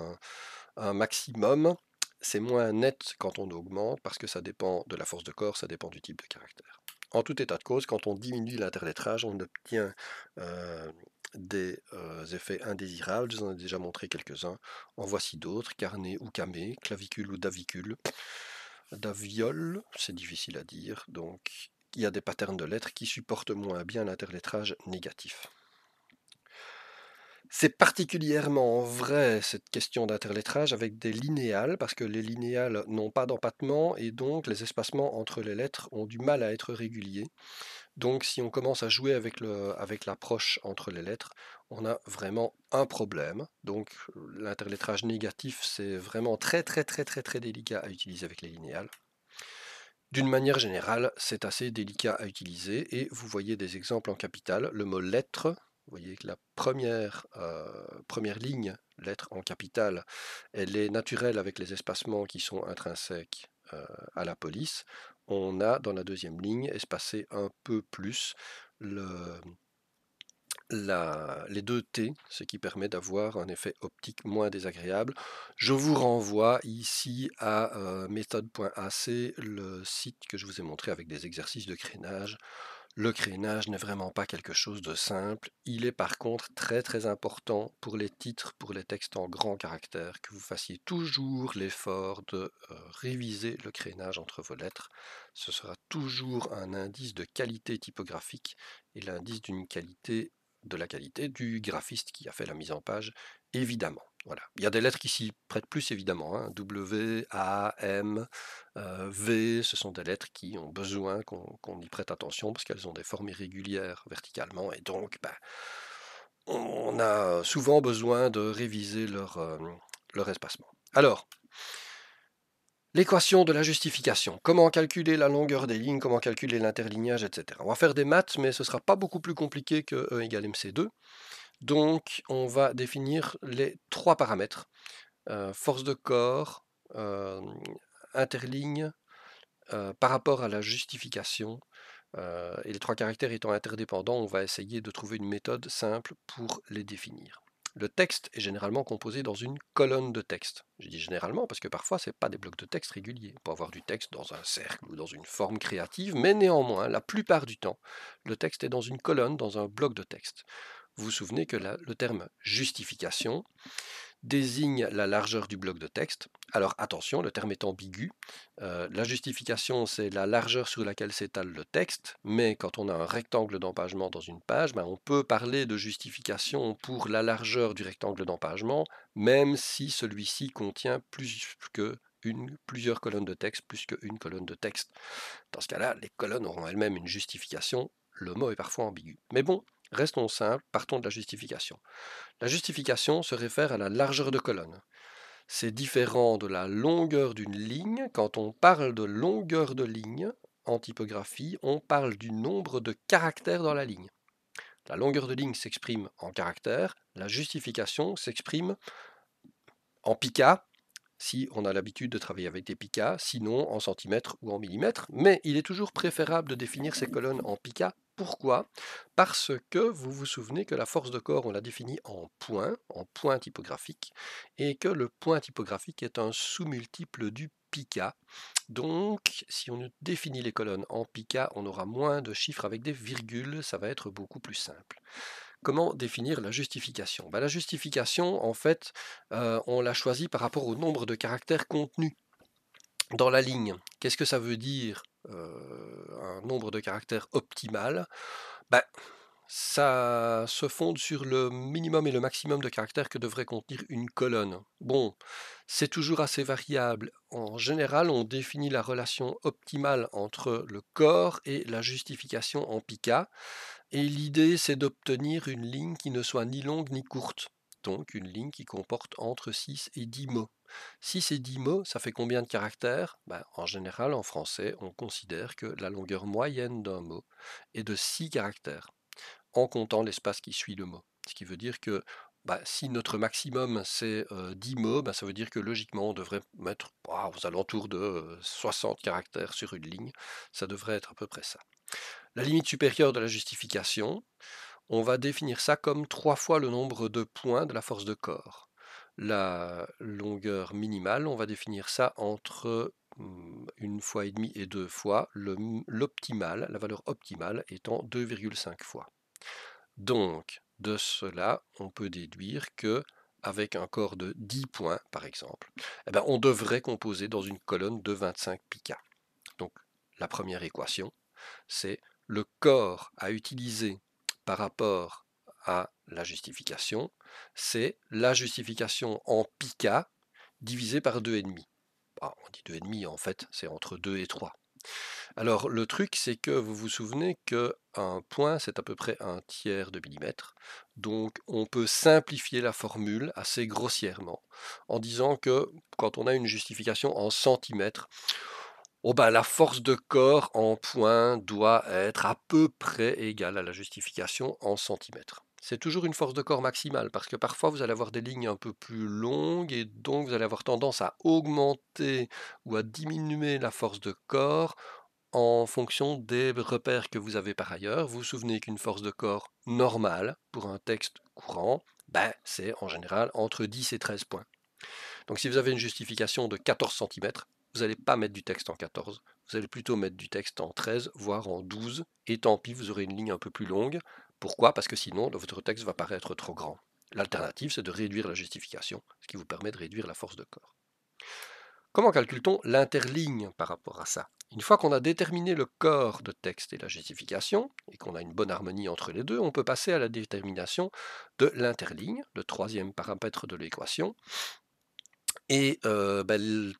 un maximum. C'est moins net quand on augmente parce que ça dépend de la force de corps, ça dépend du type de caractère. En tout état de cause, quand on diminue l'interlettrage, on obtient euh, des euh, effets indésirables. Je vous en ai déjà montré quelques-uns. En voici d'autres, carnet ou camé, clavicule ou davicule. Daviole, c'est difficile à dire, donc il y a des patterns de lettres qui supportent moins bien l'interlettrage négatif. C'est particulièrement vrai cette question d'interlettrage avec des linéales, parce que les linéales n'ont pas d'empattement et donc les espacements entre les lettres ont du mal à être réguliers. Donc si on commence à jouer avec, avec l'approche entre les lettres, on a vraiment un problème. Donc l'interlettrage négatif, c'est vraiment très très très très très délicat à utiliser avec les linéales. D'une manière générale, c'est assez délicat à utiliser et vous voyez des exemples en capital, Le mot lettre, vous voyez que la première, euh, première ligne, lettre en capitale, elle est naturelle avec les espacements qui sont intrinsèques euh, à la police. On a dans la deuxième ligne espacé un peu plus les deux T, ce qui permet d'avoir un effet optique moins désagréable. Je vous renvoie ici à euh, méthode.ac, le site que je vous ai montré avec des exercices de crénage le crénage n'est vraiment pas quelque chose de simple, il est par contre très très important pour les titres, pour les textes en grand caractère, que vous fassiez toujours l'effort de euh, réviser le crénage entre vos lettres. Ce sera toujours un indice de qualité typographique et l'indice d'une qualité de la qualité du graphiste qui a fait la mise en page, évidemment. Voilà. Il y a des lettres qui s'y prêtent plus, évidemment. Hein, w, A, M, euh, V, ce sont des lettres qui ont besoin qu'on y prête attention parce qu'elles ont des formes irrégulières verticalement. Et donc, bah, on a souvent besoin de réviser leur, euh, leur espacement. Alors, l'équation de la justification. Comment calculer la longueur des lignes, comment calculer l'interlignage, etc. On va faire des maths, mais ce ne sera pas beaucoup plus compliqué que E égale MC2. Donc on va définir les trois paramètres. Euh, force de corps, euh, interligne, euh, par rapport à la justification. et les trois caractères étant interdépendants, on va essayer de trouver une méthode simple pour les définir. Le texte est généralement composé dans une colonne de texte. Je dis généralement parce que parfois ce n'est pas des blocs de texte réguliers. On peut avoir du texte dans un cercle ou dans une forme créative, mais néanmoins, la plupart du temps, le texte est dans une colonne, dans un bloc de texte vous vous souvenez que le terme justification désigne la largeur du bloc de texte. Alors attention, le terme est ambigu. Euh, la justification, c'est la largeur sur laquelle s'étale le texte, mais quand on a un rectangle d'empagement dans une page, ben, on peut parler de justification pour la largeur du rectangle d'empagement, même si celui-ci contient plus que plusieurs colonnes de texte, plus qu'une colonne de texte. Dans ce cas-là, les colonnes auront elles-mêmes une justification, le mot est parfois ambigu. Mais bon, Restons simples, partons de la justification. La justification se réfère à la largeur de colonne. C'est différent de la longueur d'une ligne. Quand on parle de longueur de ligne en typographie, on parle du nombre de caractères dans la ligne. La longueur de ligne s'exprime en caractères, la justification s'exprime en pica, si on a l'habitude de travailler avec des picas, sinon en centimètres ou en millimètres, mais il est toujours préférable de définir ces colonnes en pica. Pourquoi Parce que vous vous souvenez que la force de corps, on la définit en points, en point typographique, et que le point typographique est un sous-multiple du pica. Donc, si on définit les colonnes en pica, on aura moins de chiffres avec des virgules, ça va être beaucoup plus simple. Comment définir la justification bah, La justification, en fait, euh, on la choisit par rapport au nombre de caractères contenus dans la ligne. Qu'est-ce que ça veut dire euh, un nombre de caractères optimal, ben, ça se fonde sur le minimum et le maximum de caractères que devrait contenir une colonne. Bon, c'est toujours assez variable. En général, on définit la relation optimale entre le corps et la justification en pica, et l'idée c'est d'obtenir une ligne qui ne soit ni longue ni courte donc une ligne qui comporte entre 6 et 10 mots. 6 et 10 mots, ça fait combien de caractères ben, En général, en français, on considère que la longueur moyenne d'un mot est de 6 caractères, en comptant l'espace qui suit le mot. Ce qui veut dire que ben, si notre maximum c'est 10 euh, mots, ben, ça veut dire que logiquement on devrait mettre aux alentours de 60 euh, caractères sur une ligne. Ça devrait être à peu près ça. La limite supérieure de la justification, on va définir ça comme trois fois le nombre de points de la force de corps. La longueur minimale, on va définir ça entre hmm, une fois et demie et deux fois, l'optimal, la valeur optimale étant 2,5 fois. Donc, de cela, on peut déduire que avec un corps de 10 points, par exemple, eh ben, on devrait composer dans une colonne de 25 pica. Donc, la première équation, c'est le corps à utiliser par rapport à la justification, c'est la justification en pica divisé par 2,5. Ah, on dit 2,5 en fait, c'est entre 2 et 3. Alors le truc c'est que vous vous souvenez que un point c'est à peu près un tiers de millimètre. Donc on peut simplifier la formule assez grossièrement en disant que quand on a une justification en centimètres, bah, la force de corps en points doit être à peu près égale à la justification en centimètres. C'est toujours une force de corps maximale parce que parfois vous allez avoir des lignes un peu plus longues et donc vous allez avoir tendance à augmenter ou à diminuer la force de corps en fonction des repères que vous avez par ailleurs. Vous vous souvenez qu'une force de corps normale pour un texte courant, ben, c'est en général entre 10 et 13 points. Donc si vous avez une justification de 14 cm, vous n'allez pas mettre du texte en 14, vous allez plutôt mettre du texte en 13, voire en 12, et tant pis, vous aurez une ligne un peu plus longue. Pourquoi Parce que sinon, votre texte va paraître trop grand. L'alternative, c'est de réduire la justification, ce qui vous permet de réduire la force de corps. Comment calcule-t-on l'interligne par rapport à ça Une fois qu'on a déterminé le corps de texte et la justification, et qu'on a une bonne harmonie entre les deux, on peut passer à la détermination de l'interligne, le troisième paramètre de l'équation, et bah,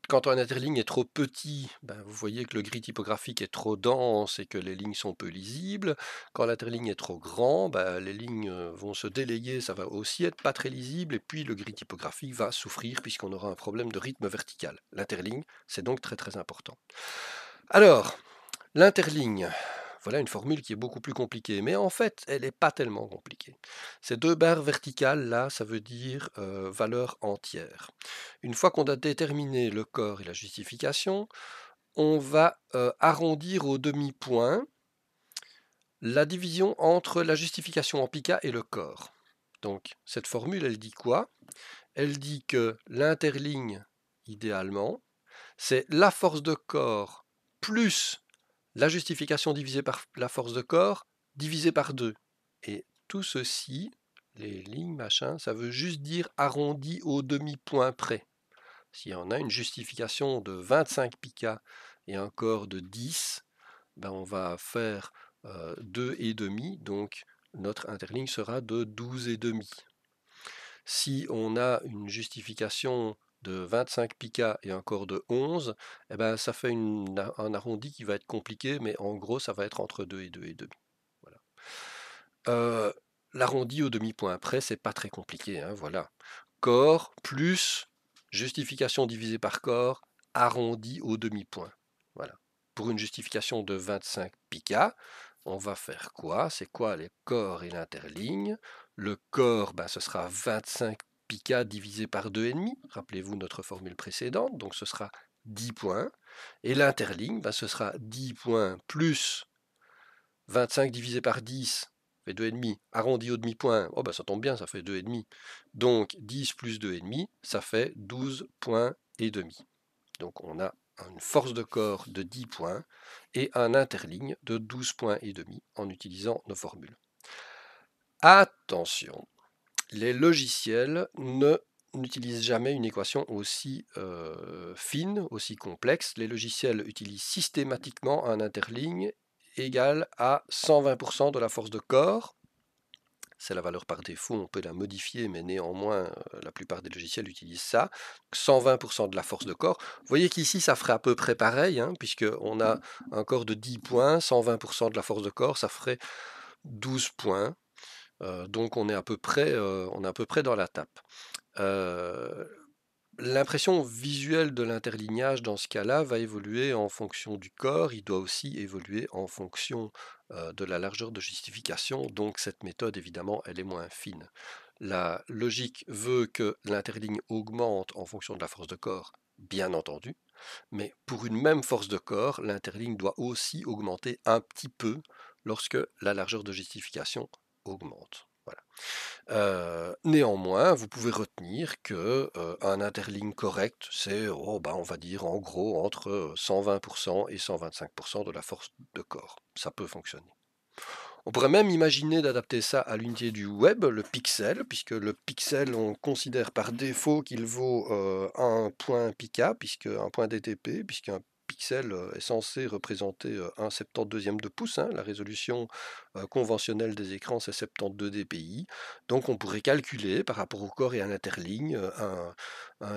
quand un interligne est trop petit, bah, vous voyez que le gris typographique est trop dense et que les lignes sont peu lisibles. Quand l'interligne est trop grand, bah, les lignes vont se délayer, ça va aussi être pas très lisible. Et puis le gris typographique va souffrir puisqu'on aura un problème de rythme vertical. L'interligne, c'est donc très très important. Alors, l'interligne, voilà une formule qui est beaucoup plus compliquée, mais en fait, elle n'est pas tellement compliquée. Ces deux barres verticales là, ça veut dire euh, valeur entière. Une fois qu'on a déterminé le corps et la justification, on va euh, arrondir au demi-point la division entre la justification en pica et le corps. Donc cette formule, elle dit quoi Elle dit que l'interligne, idéalement, c'est la force de corps plus la justification divisée par la force de corps divisée par 2. Et tout ceci, les lignes, machin, ça veut juste dire arrondi au demi-point près. Si on a une justification de 25 pica et un corps de 10, ben on va faire euh, et demi, donc notre interligne sera de et demi. Si on a une justification de 25 pica et un corps de 11, eh ben, ça fait un arrondi qui va être compliqué, mais en gros, ça va être entre 2 et 2 et demi. Voilà. Euh, l'arrondi au demi-point près, c'est pas très compliqué. Hein, voilà. Corps plus justification divisée par corps, arrondi au demi-point. Voilà. Pour une justification de 25 pica, on va faire quoi C'est quoi les corps et l'interligne Le corps, ben, ce sera 25 pika divisé par 2,5, rappelez-vous notre formule précédente, donc ce sera 10 points, et l'interligne, bah, ce sera 10 points plus 25 divisé par 10, fait 2,5, arrondi au demi-point, oh bah, ça tombe bien, ça fait 2,5, donc 10 plus 2,5, ça fait 12,5 points Donc on a une force de corps de 10 points et un interligne de 12 points et demi en utilisant nos formules. Attention, les logiciels n'utilisent jamais une équation aussi euh, fine, aussi complexe. Les logiciels utilisent systématiquement un interligne égal à 120% de la force de corps. C'est la valeur par défaut, on peut la modifier, mais néanmoins, euh, la plupart des logiciels utilisent ça. 120% de la force de corps. Vous voyez qu'ici, ça ferait à peu près pareil, hein, puisqu'on a mmh. un corps de 10 points, 120% de la force de corps, ça ferait 12 points. Euh, donc on est à peu près, euh, est à peu près dans la tape. Euh, l'impression visuelle de l'interlignage dans ce cas-là va évoluer en fonction du corps, il doit aussi évoluer en fonction de la largeur de justification, donc cette méthode évidemment elle est moins fine. La logique veut que l'interligne augmente en fonction de la force de corps, bien entendu, mais pour une même force de corps, l'interligne doit aussi augmenter un petit peu lorsque la largeur de justification augmente. Voilà. Euh, néanmoins, vous pouvez retenir que euh, un interligne correct, c'est oh, bah, on va dire en gros entre 120% euh, et 125% de la force de corps. Ça peut fonctionner. On pourrait même imaginer d'adapter ça à l'unité du web, le pixel, puisque le pixel, on considère par défaut qu'il vaut un point pika, puisque un point DTP, puisqu'un pixel euh, est censé représenter euh, un 72e de pouce. Hein, la résolution euh, conventionnelle des écrans, c'est 72 dpi. Donc on pourrait calculer par rapport au corps et à l'interligne un,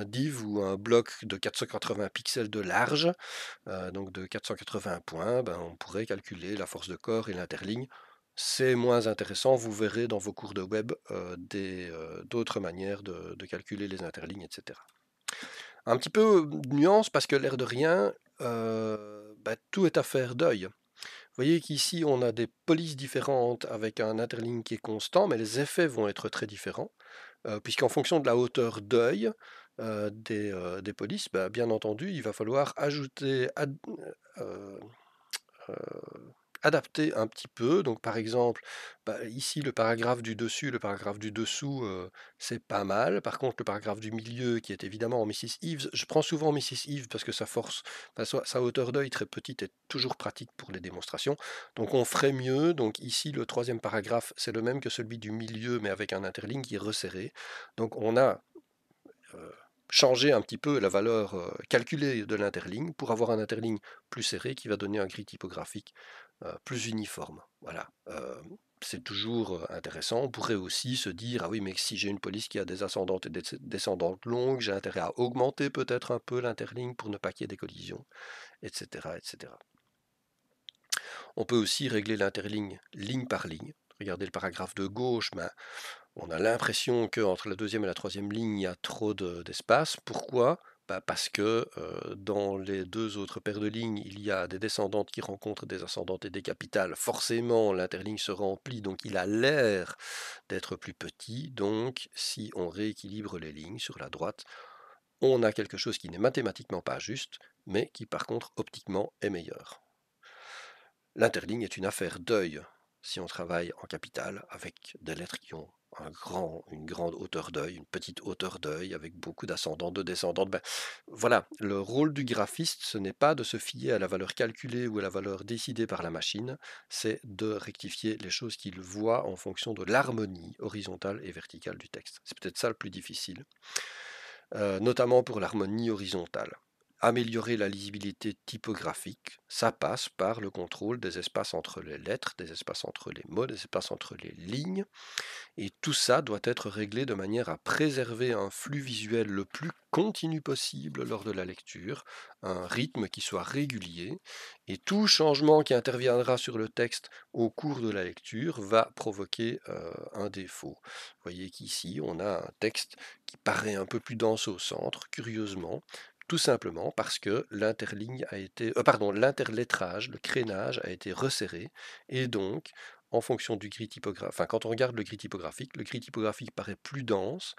div ou un bloc de 480 pixels de large, donc de 480 points. Ben, on pourrait calculer la force de corps et l'interligne c'est moins intéressant. Vous verrez dans vos cours de web d'autres manières de, calculer les interlignes, etc. Un petit peu nuance parce que l'air de rien, euh, bah, tout est affaire d'œil. Vous voyez qu'ici, on a des polices différentes avec un interligne qui est constant, mais les effets vont être très différents, euh, puisqu'en fonction de la hauteur d'œil euh, des, polices, bah, bien entendu, il va falloir ajouter, adapter un petit peu. Donc par exemple, bah, ici le paragraphe du dessus, le paragraphe du dessous, c'est pas mal. Par contre, le paragraphe du milieu, qui est évidemment en Mrs. Eves, je prends souvent Mrs. Eves parce que sa force, bah, sa, hauteur d'œil très petite est toujours pratique pour les démonstrations. Donc on ferait mieux. Donc ici, le troisième paragraphe, c'est le même que celui du milieu, mais avec un interligne qui est resserré. Donc on a... changé un petit peu la valeur calculée de l'interligne pour avoir un interligne plus serré qui va donner un gris typographique euh, plus uniforme. Voilà. Euh, c'est toujours euh, intéressant. On pourrait aussi se dire, ah oui, mais si j'ai une police qui a des ascendantes et des descendantes longues, j'ai intérêt à augmenter peut-être un peu l'interligne pour ne pas qu'il y ait des collisions, etc. etc. On peut aussi régler l'interligne ligne par ligne. Regardez le paragraphe de gauche, ben, on a l'impression qu'entre la deuxième et la troisième ligne, il y a trop d'espace. Pourquoi bah, parce que dans les deux autres paires de lignes, il y a des descendantes qui rencontrent des ascendantes et des capitales. Forcément, l'interligne se remplit, donc il a l'air d'être plus petit. Donc, si on rééquilibre les lignes sur la droite, on a quelque chose qui n'est mathématiquement pas juste, mais qui par contre optiquement est meilleur. L'interligne est une affaire d'œil si on travaille en capital avec des lettres qui ont grand, une grande hauteur d'œil, une petite hauteur d'œil avec beaucoup d'ascendants, de descendants. Ben, voilà, le rôle du graphiste, ce n'est pas de se fier à la valeur calculée ou à la valeur décidée par la machine, c'est de rectifier les choses qu'il voit en fonction de l'harmonie horizontale et verticale du texte. C'est peut-être ça le plus difficile, euh, notamment pour l'harmonie horizontale améliorer la lisibilité typographique, ça passe par le contrôle des espaces entre les lettres, des espaces entre les mots, des espaces entre les lignes. Et tout ça doit être réglé de manière à préserver un flux visuel le plus continu possible lors de la lecture, un rythme qui soit régulier. Et tout changement qui interviendra sur le texte au cours de la lecture va provoquer euh, un défaut. Vous voyez qu'ici, on a un texte qui paraît un peu plus dense au centre, curieusement, tout simplement parce que l'interligne a été, euh, pardon, l'interlettrage, le crénage a été resserré et donc en fonction du gris typographique, enfin quand on regarde le gris typographique, le gris typographique paraît plus dense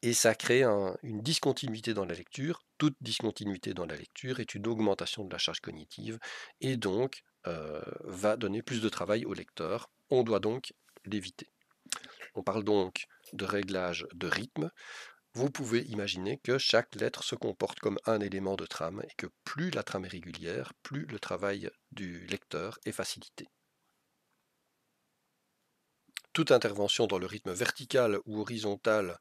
et ça crée une discontinuité dans la lecture. Toute discontinuité dans la lecture est une augmentation de la charge cognitive et donc euh, va donner plus de travail au lecteur. On doit donc l'éviter. On parle donc de réglage de rythme vous pouvez imaginer que chaque lettre se comporte comme un élément de trame et que plus la trame est régulière, plus le travail du lecteur est facilité. Toute intervention dans le rythme vertical ou horizontal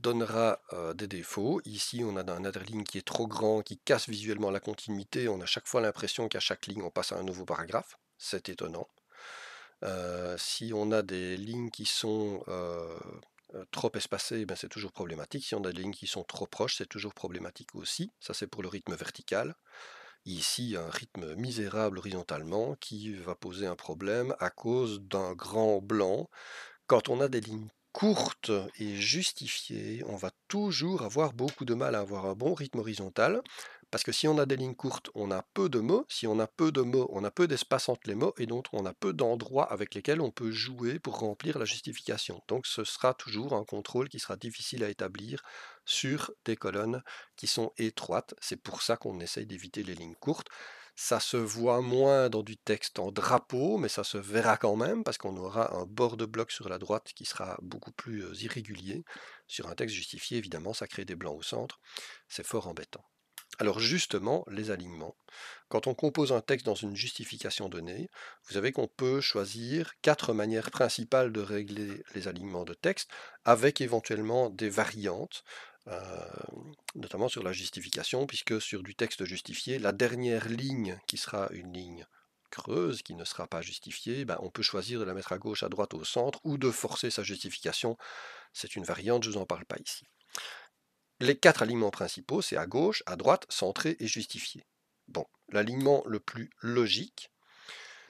donnera euh, des défauts. Ici, on a un ligne qui est trop grand, qui casse visuellement la continuité. On a chaque fois l'impression qu'à chaque ligne, on passe à un nouveau paragraphe. C'est étonnant. Euh, si on a des lignes qui sont euh, euh, trop espacé, eh ben, c'est toujours problématique. Si on a des lignes qui sont trop proches, c'est toujours problématique aussi. Ça, c'est pour le rythme vertical. Ici, un rythme misérable horizontalement qui va poser un problème à cause d'un grand blanc. Quand on a des lignes courtes et justifiées, on va toujours avoir beaucoup de mal à avoir un bon rythme horizontal. Parce que si on a des lignes courtes, on a peu de mots. Si on a peu de mots, on a peu d'espace entre les mots et donc on a peu d'endroits avec lesquels on peut jouer pour remplir la justification. Donc ce sera toujours un contrôle qui sera difficile à établir sur des colonnes qui sont étroites. C'est pour ça qu'on essaye d'éviter les lignes courtes. Ça se voit moins dans du texte en drapeau, mais ça se verra quand même parce qu'on aura un bord de bloc sur la droite qui sera beaucoup plus euh, irrégulier. Sur un texte justifié, évidemment, ça crée des blancs au centre. C'est fort embêtant. Alors justement, les alignements. Quand on compose un texte dans une justification donnée, vous savez qu'on peut choisir quatre manières principales de régler les alignements de texte, avec éventuellement des variantes, euh, notamment sur la justification, puisque sur du texte justifié, la dernière ligne qui sera une ligne creuse, qui ne sera pas justifiée, ben, on peut choisir de la mettre à gauche, à droite, au centre, ou de forcer sa justification. C'est une variante, je ne vous en parle pas ici les quatre alignements principaux, c'est à gauche, à droite, centré et justifié. Bon, l'alignement le plus logique,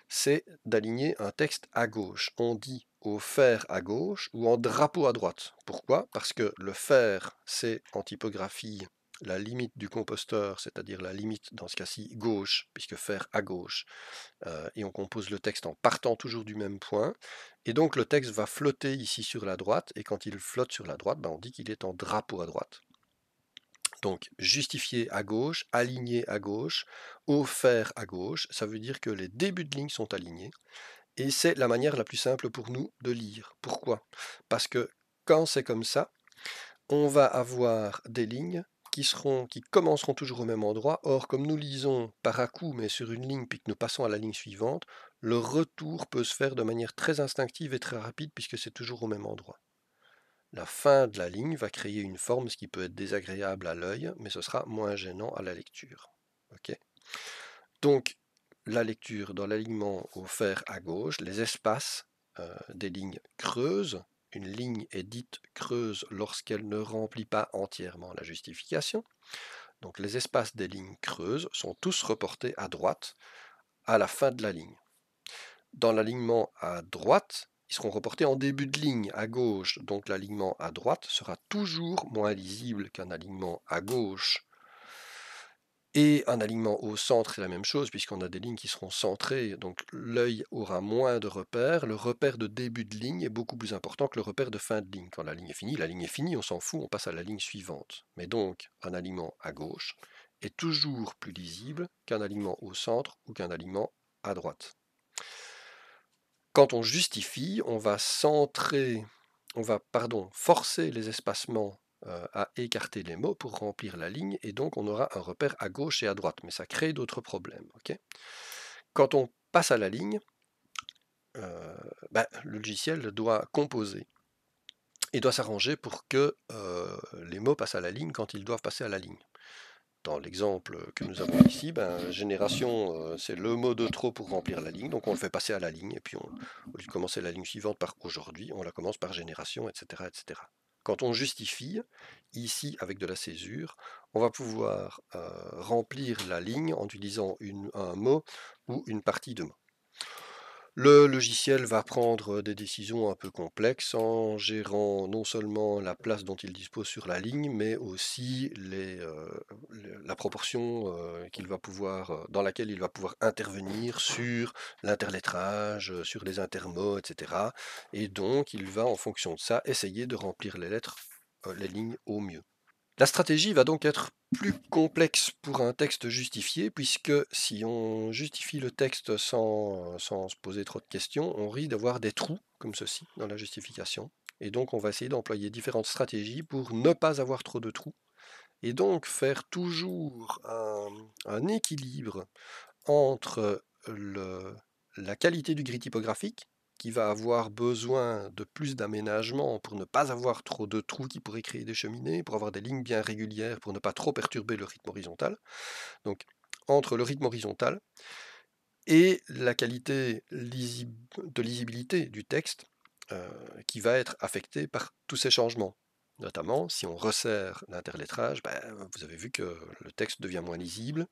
c'est d'aligner un texte à gauche. On dit au fer à gauche ou en drapeau à droite. Pourquoi Parce que le fer, c'est en typographie la limite du composteur, c'est-à-dire la limite dans ce cas-ci gauche, puisque fer à gauche, euh, et on compose le texte en partant toujours du même point, et donc le texte va flotter ici sur la droite, et quand il flotte sur la droite, ben, on dit qu'il est en drapeau à droite. Donc justifié à gauche, aligné à gauche, offert à gauche, ça veut dire que les débuts de ligne sont alignés. Et c'est la manière la plus simple pour nous de lire. Pourquoi Parce que quand c'est comme ça, on va avoir des lignes qui, seront, qui commenceront toujours au même endroit. Or, comme nous lisons par à coup, mais sur une ligne, puis que nous passons à la ligne suivante, le retour peut se faire de manière très instinctive et très rapide, puisque c'est toujours au même endroit. La fin de la ligne va créer une forme, ce qui peut être désagréable à l'œil, mais ce sera moins gênant à la lecture. Donc, la lecture dans l'alignement au fer à gauche, les espaces euh, des lignes creuses, une ligne est dite creuse lorsqu'elle ne remplit pas entièrement la justification. Donc les espaces des lignes creuses sont tous reportés à droite à la fin de la ligne. Dans l'alignement à droite, ils seront reportés en début de ligne à gauche. Donc l'alignement à droite sera toujours moins lisible qu'un alignement à gauche. Et un alignement au centre est la même chose, puisqu'on a des lignes qui seront centrées, donc l'œil aura moins de repères. Le repère de début de ligne est beaucoup plus important que le repère de fin de ligne. Quand la ligne est finie, la ligne est finie, on s'en fout, on passe à la ligne suivante. Mais donc, un alignement à gauche est toujours plus lisible qu'un alignement au centre ou qu'un alignement à droite. Quand on justifie, on va centrer, on va pardon, forcer les espacements euh, à écarter les mots pour remplir la ligne, et donc on aura un repère à gauche et à droite, mais ça crée d'autres problèmes. Quand on passe à la ligne, euh, bah, le logiciel doit composer et doit s'arranger pour que euh, les mots passent à la ligne quand ils doivent passer à la ligne dans l'exemple que nous avons ici, ben, génération, euh, c'est le mot de trop pour remplir la ligne. Donc on le fait passer à la ligne, et puis on, au lieu de commencer la ligne suivante par aujourd'hui, on la commence par génération, etc. etc. Quand on justifie, ici avec de la césure, on va pouvoir euh, remplir la ligne en utilisant un mot ou une partie de mot. Le logiciel va prendre des décisions un peu complexes en gérant non seulement la place dont il dispose sur la ligne, mais aussi la proportion va pouvoir, dans laquelle il va pouvoir intervenir sur l'interlettrage, sur les intermots, etc. Et donc, il va, en fonction de ça, essayer de remplir les lettres, les lignes au mieux. La stratégie va donc être plus complexe pour un texte justifié, puisque si on justifie le texte sans, se poser trop de questions, on risque d'avoir des trous, comme ceci, dans la justification. Et donc on va essayer d'employer différentes stratégies pour ne pas avoir trop de trous, et donc faire toujours un, équilibre entre la qualité du gris typographique qui va avoir besoin de plus d'aménagement pour ne pas avoir trop de trous qui pourraient créer des cheminées, pour avoir des lignes bien régulières, pour ne pas trop perturber le rythme horizontal. Donc entre le rythme horizontal et la qualité de lisibilité du texte euh, qui va être affectée par tous ces changements. Notamment, si on resserre l'interlettrage, ben, vous avez vu que le texte devient moins lisible.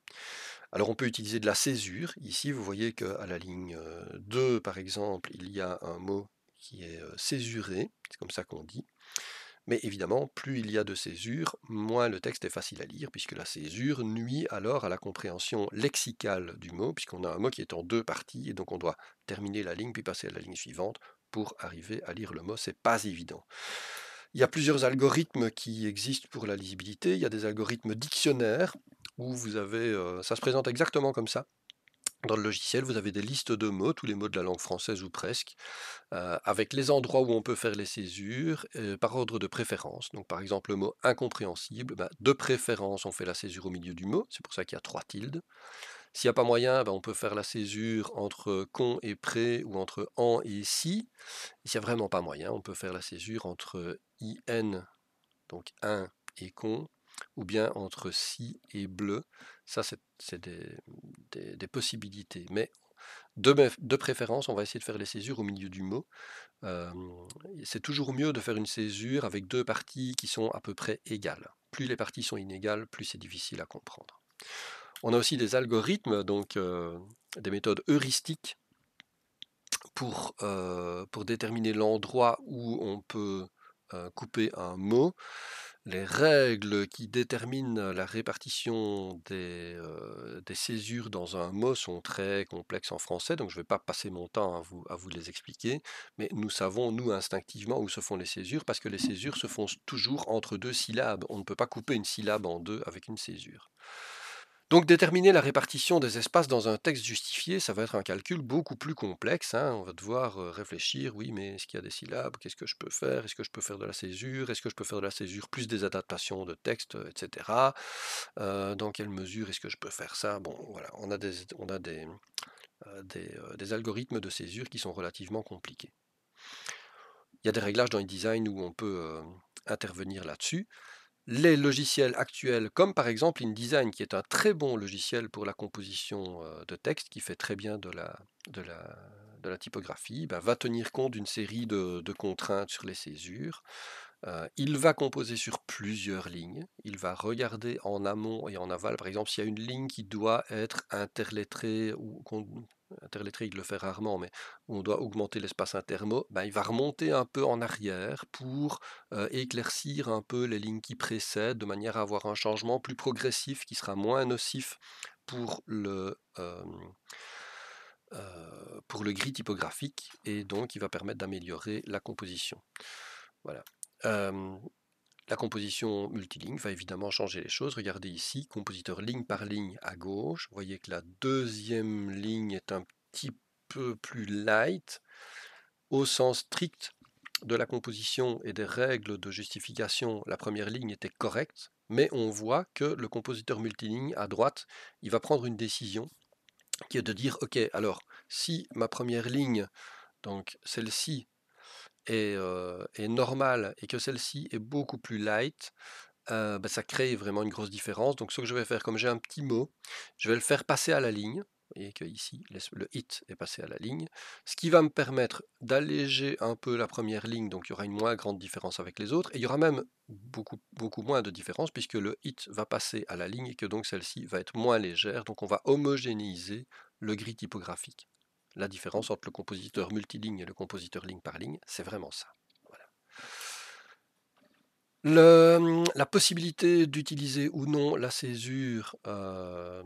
Alors on peut utiliser de la césure. Ici, vous voyez qu'à la ligne 2, par exemple, il y a un mot qui est césuré, c'est comme ça qu'on dit. Mais évidemment, plus il y a de césure, moins le texte est facile à lire, puisque la césure nuit alors à la compréhension lexicale du mot, puisqu'on a un mot qui est en deux parties, et donc on doit terminer la ligne puis passer à la ligne suivante pour arriver à lire le mot. C'est pas évident. Il y a plusieurs algorithmes qui existent pour la lisibilité. Il y a des algorithmes dictionnaires où vous avez, euh, ça se présente exactement comme ça. Dans le logiciel, vous avez des listes de mots, tous les mots de la langue française ou presque, euh, avec les endroits où on peut faire les césures euh, par ordre de préférence. Donc par exemple le mot incompréhensible, bah, de préférence on fait la césure au milieu du mot, c'est pour ça qu'il y a trois tildes. S'il n'y a pas moyen, bah, on peut faire la césure entre con et pré ou entre en et si. S'il n'y a vraiment pas moyen, on peut faire la césure entre IN, donc 1 et con, ou bien entre si et bleu. Ça, c'est des, possibilités. Mais de, préférence, on va essayer de faire les césures au milieu du mot. Euh, c'est toujours mieux de faire une césure avec deux parties qui sont à peu près égales. Plus les parties sont inégales, plus c'est difficile à comprendre. On a aussi des algorithmes, donc euh, des méthodes heuristiques pour, euh, pour déterminer l'endroit où on peut couper un mot, les règles qui déterminent la répartition des, césures dans un mot sont très complexes en français, donc je ne vais pas passer mon temps à vous, à vous, les expliquer, mais nous savons, nous, instinctivement, où se font les césures, parce que les césures se font toujours entre deux syllabes. On ne peut pas couper une syllabe en deux avec une césure. Donc déterminer la répartition des espaces dans un texte justifié, ça va être un calcul beaucoup plus complexe. Hein. On va devoir euh, réfléchir, oui, mais est-ce qu'il y a des syllabes Qu'est-ce que je peux faire Est-ce que je peux faire de la césure Est-ce que je peux faire de la césure plus des adaptations de texte, etc. Euh, dans quelle mesure est-ce que je peux faire ça Bon, voilà, on a des, on a euh, des, algorithmes de césure qui sont relativement compliqués. Il y a des réglages dans InDesign où on peut intervenir là-dessus les logiciels actuels, comme par exemple InDesign, qui est un très bon logiciel pour la composition de texte, qui fait très bien de la, typographie, bah, va tenir compte d'une série de, contraintes sur les césures il va composer sur plusieurs lignes. Il va regarder en amont et en aval, par exemple, s'il y a une ligne qui doit être interlettrée ou interlettré, il le fait rarement, mais on doit augmenter l'espace intermo, ben, il va remonter un peu en arrière pour éclaircir un peu les lignes qui précèdent, de manière à avoir un changement plus progressif qui sera moins nocif pour le, pour le gris typographique, et donc il va permettre d'améliorer la composition. Voilà la composition multilingue va évidemment changer les choses. Regardez ici, compositeur ligne par ligne à gauche. Vous voyez que la deuxième ligne est un petit peu plus light. Au sens strict de la composition et des règles de justification, la première ligne était correcte, mais on voit que le compositeur multiligne à droite, il va prendre une décision qui est de dire, ok, alors si ma première ligne, donc celle-ci, est, normale et que celle-ci est beaucoup plus light, bah, ça crée vraiment une grosse différence. Donc ce que je vais faire, comme j'ai un petit mot, je vais le faire passer à la ligne. Vous voyez que ici, le hit est passé à la ligne, ce qui va me permettre d'alléger un peu la première ligne, donc il y aura une moins grande différence avec les autres, et il y aura même beaucoup, beaucoup moins de différence, puisque le hit va passer à la ligne et que donc celle-ci va être moins légère, donc on va homogénéiser le gris typographique. La différence entre le compositeur multiligne et le compositeur ligne par ligne, c'est vraiment ça. Hum, la possibilité d'utiliser ou non la césure euh,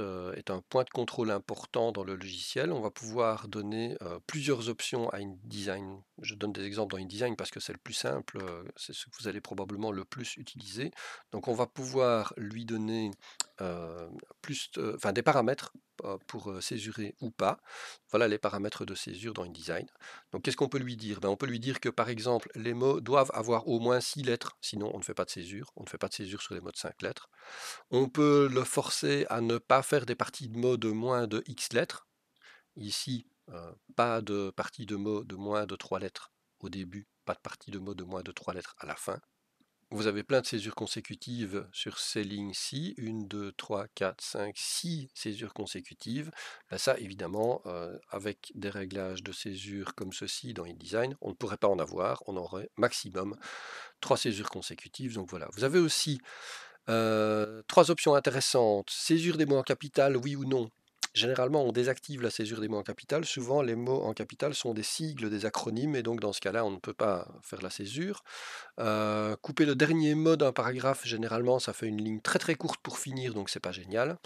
euh, est un point de contrôle important dans le logiciel. On va pouvoir donner euh, plusieurs options à une InDesign je donne des exemples dans InDesign parce que c'est le plus simple, euh, c'est ce que vous allez probablement le plus utiliser. Donc on va pouvoir lui donner euh, plus, enfin, des paramètres euh, pour césurer ou pas. Voilà les paramètres de césure dans InDesign. Donc qu'est-ce qu'on peut lui dire ben, On peut lui dire que par exemple les mots doivent avoir au moins 6 lettres, sinon on ne fait pas de césure, on ne fait pas de césure sur les mots de 5 lettres. On peut le forcer à ne pas faire des parties de mots de moins de X lettres. Ici, euh, pas de partie de mots de moins de trois lettres au début, pas de partie de mots de moins de trois lettres à la fin. Vous avez plein de césures consécutives sur ces lignes-ci, une, deux, trois, 4, 5, six césures consécutives. Bah, ça, évidemment, euh, avec des réglages de césures comme ceci dans InDesign, on ne pourrait pas en avoir, on aurait maximum trois césures consécutives. Donc voilà, vous avez aussi euh, trois options intéressantes, césure des mots en capital, oui ou non, Généralement, on désactive la césure des mots en capital. Souvent, les mots en capital sont des sigles, des acronymes, et donc dans ce cas-là, on ne peut pas faire la césure. Euh, couper le dernier mot d'un paragraphe, généralement, ça fait une ligne très très courte pour finir, donc c'est pas génial.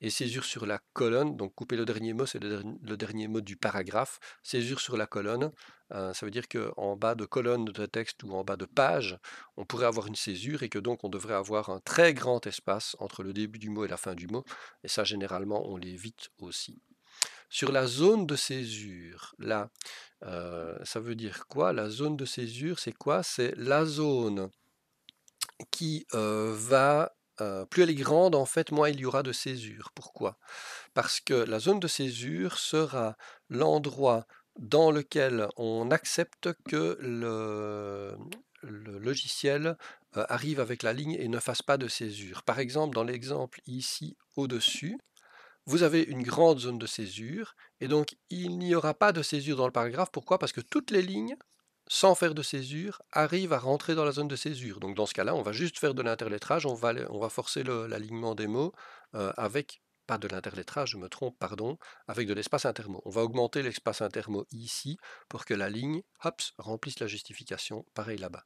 Et césure sur la colonne, donc couper le dernier mot, c'est le, dernier mot du paragraphe. Césure sur la colonne, ça veut dire qu'en bas de colonne de texte ou en bas de page, on pourrait avoir une césure et que donc on devrait avoir un très grand espace entre le début du mot et la fin du mot. Et ça, généralement, on l'évite aussi. Sur la zone de césure, là, ça veut dire quoi La zone de césure, c'est quoi C'est la zone qui va... plus elle est grande, en fait, moins il y aura de césure. Pourquoi Parce que la zone de césure sera l'endroit dans lequel on accepte que le, logiciel euh, arrive avec la ligne et ne fasse pas de césure. Par exemple, dans l'exemple ici au-dessus, vous avez une grande zone de césure, et donc il n'y aura pas de césure dans le paragraphe. Pourquoi Parce que toutes les lignes, sans faire de césure, arrivent à rentrer dans la zone de césure. Donc dans ce cas-là, on va juste faire de l'interlettrage, on va, forcer l'alignement des mots euh, avec pas de l'interlettrage, je me trompe, pardon, avec de l'espace intermo. On va augmenter l'espace intermo ici pour que la ligne, hops, remplisse la justification, pareil là-bas.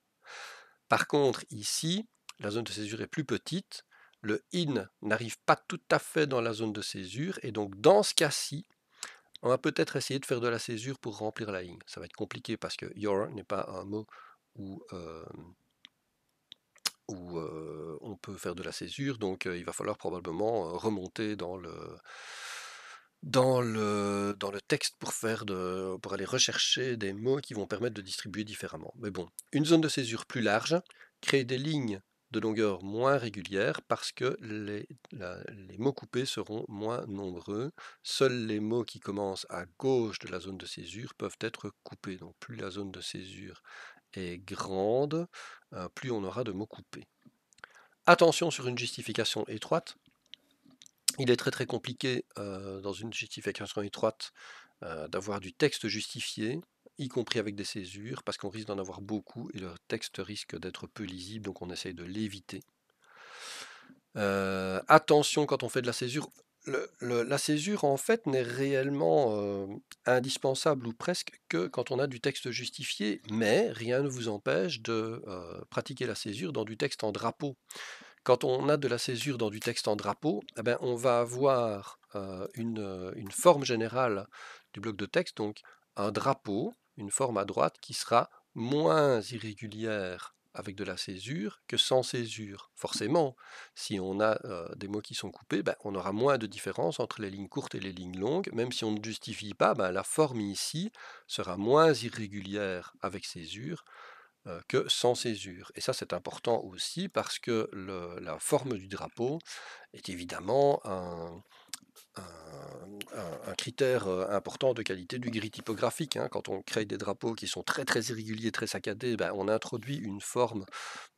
Par contre, ici, la zone de césure est plus petite, le in n'arrive pas tout à fait dans la zone de césure, et donc dans ce cas-ci, on va peut-être essayer de faire de la césure pour remplir la ligne. Ça va être compliqué parce que your n'est pas un mot où euh, où on peut faire de la césure, donc il va falloir probablement remonter dans le, dans le, dans le texte pour, faire pour aller rechercher des mots qui vont permettre de distribuer différemment. Mais bon, une zone de césure plus large crée des lignes de longueur moins régulières parce que les, les, mots coupés seront moins nombreux. Seuls les mots qui commencent à gauche de la zone de césure peuvent être coupés. Donc plus la zone de césure est grande, euh, plus on aura de mots coupés. Attention sur une justification étroite. Il est très très compliqué euh, dans une justification étroite euh, d'avoir du texte justifié, y compris avec des césures, parce qu'on risque d'en avoir beaucoup et le texte risque d'être peu lisible, donc on essaye de l'éviter. attention quand on fait de la césure la césure, en fait, n'est réellement euh, indispensable ou presque que quand on a du texte justifié, mais rien ne vous empêche de euh, pratiquer la césure dans du texte en drapeau. Quand on a de la césure dans du texte en drapeau, eh ben, on va avoir euh, une forme générale du bloc de texte, donc un drapeau, une forme à droite qui sera moins irrégulière avec de la césure que sans césure. Forcément, si on a des mots qui sont coupés, bah, on aura moins de différence entre les lignes courtes et les lignes longues. Même si on ne justifie pas, bah, la forme ici sera moins irrégulière avec césure que sans césure. Et ça, c'est important aussi parce que la forme du drapeau est évidemment un, un, critère euh, important de qualité du gris typographique. Hein. Quand on crée des drapeaux qui sont très très irréguliers, très saccadés, ben, on introduit une forme,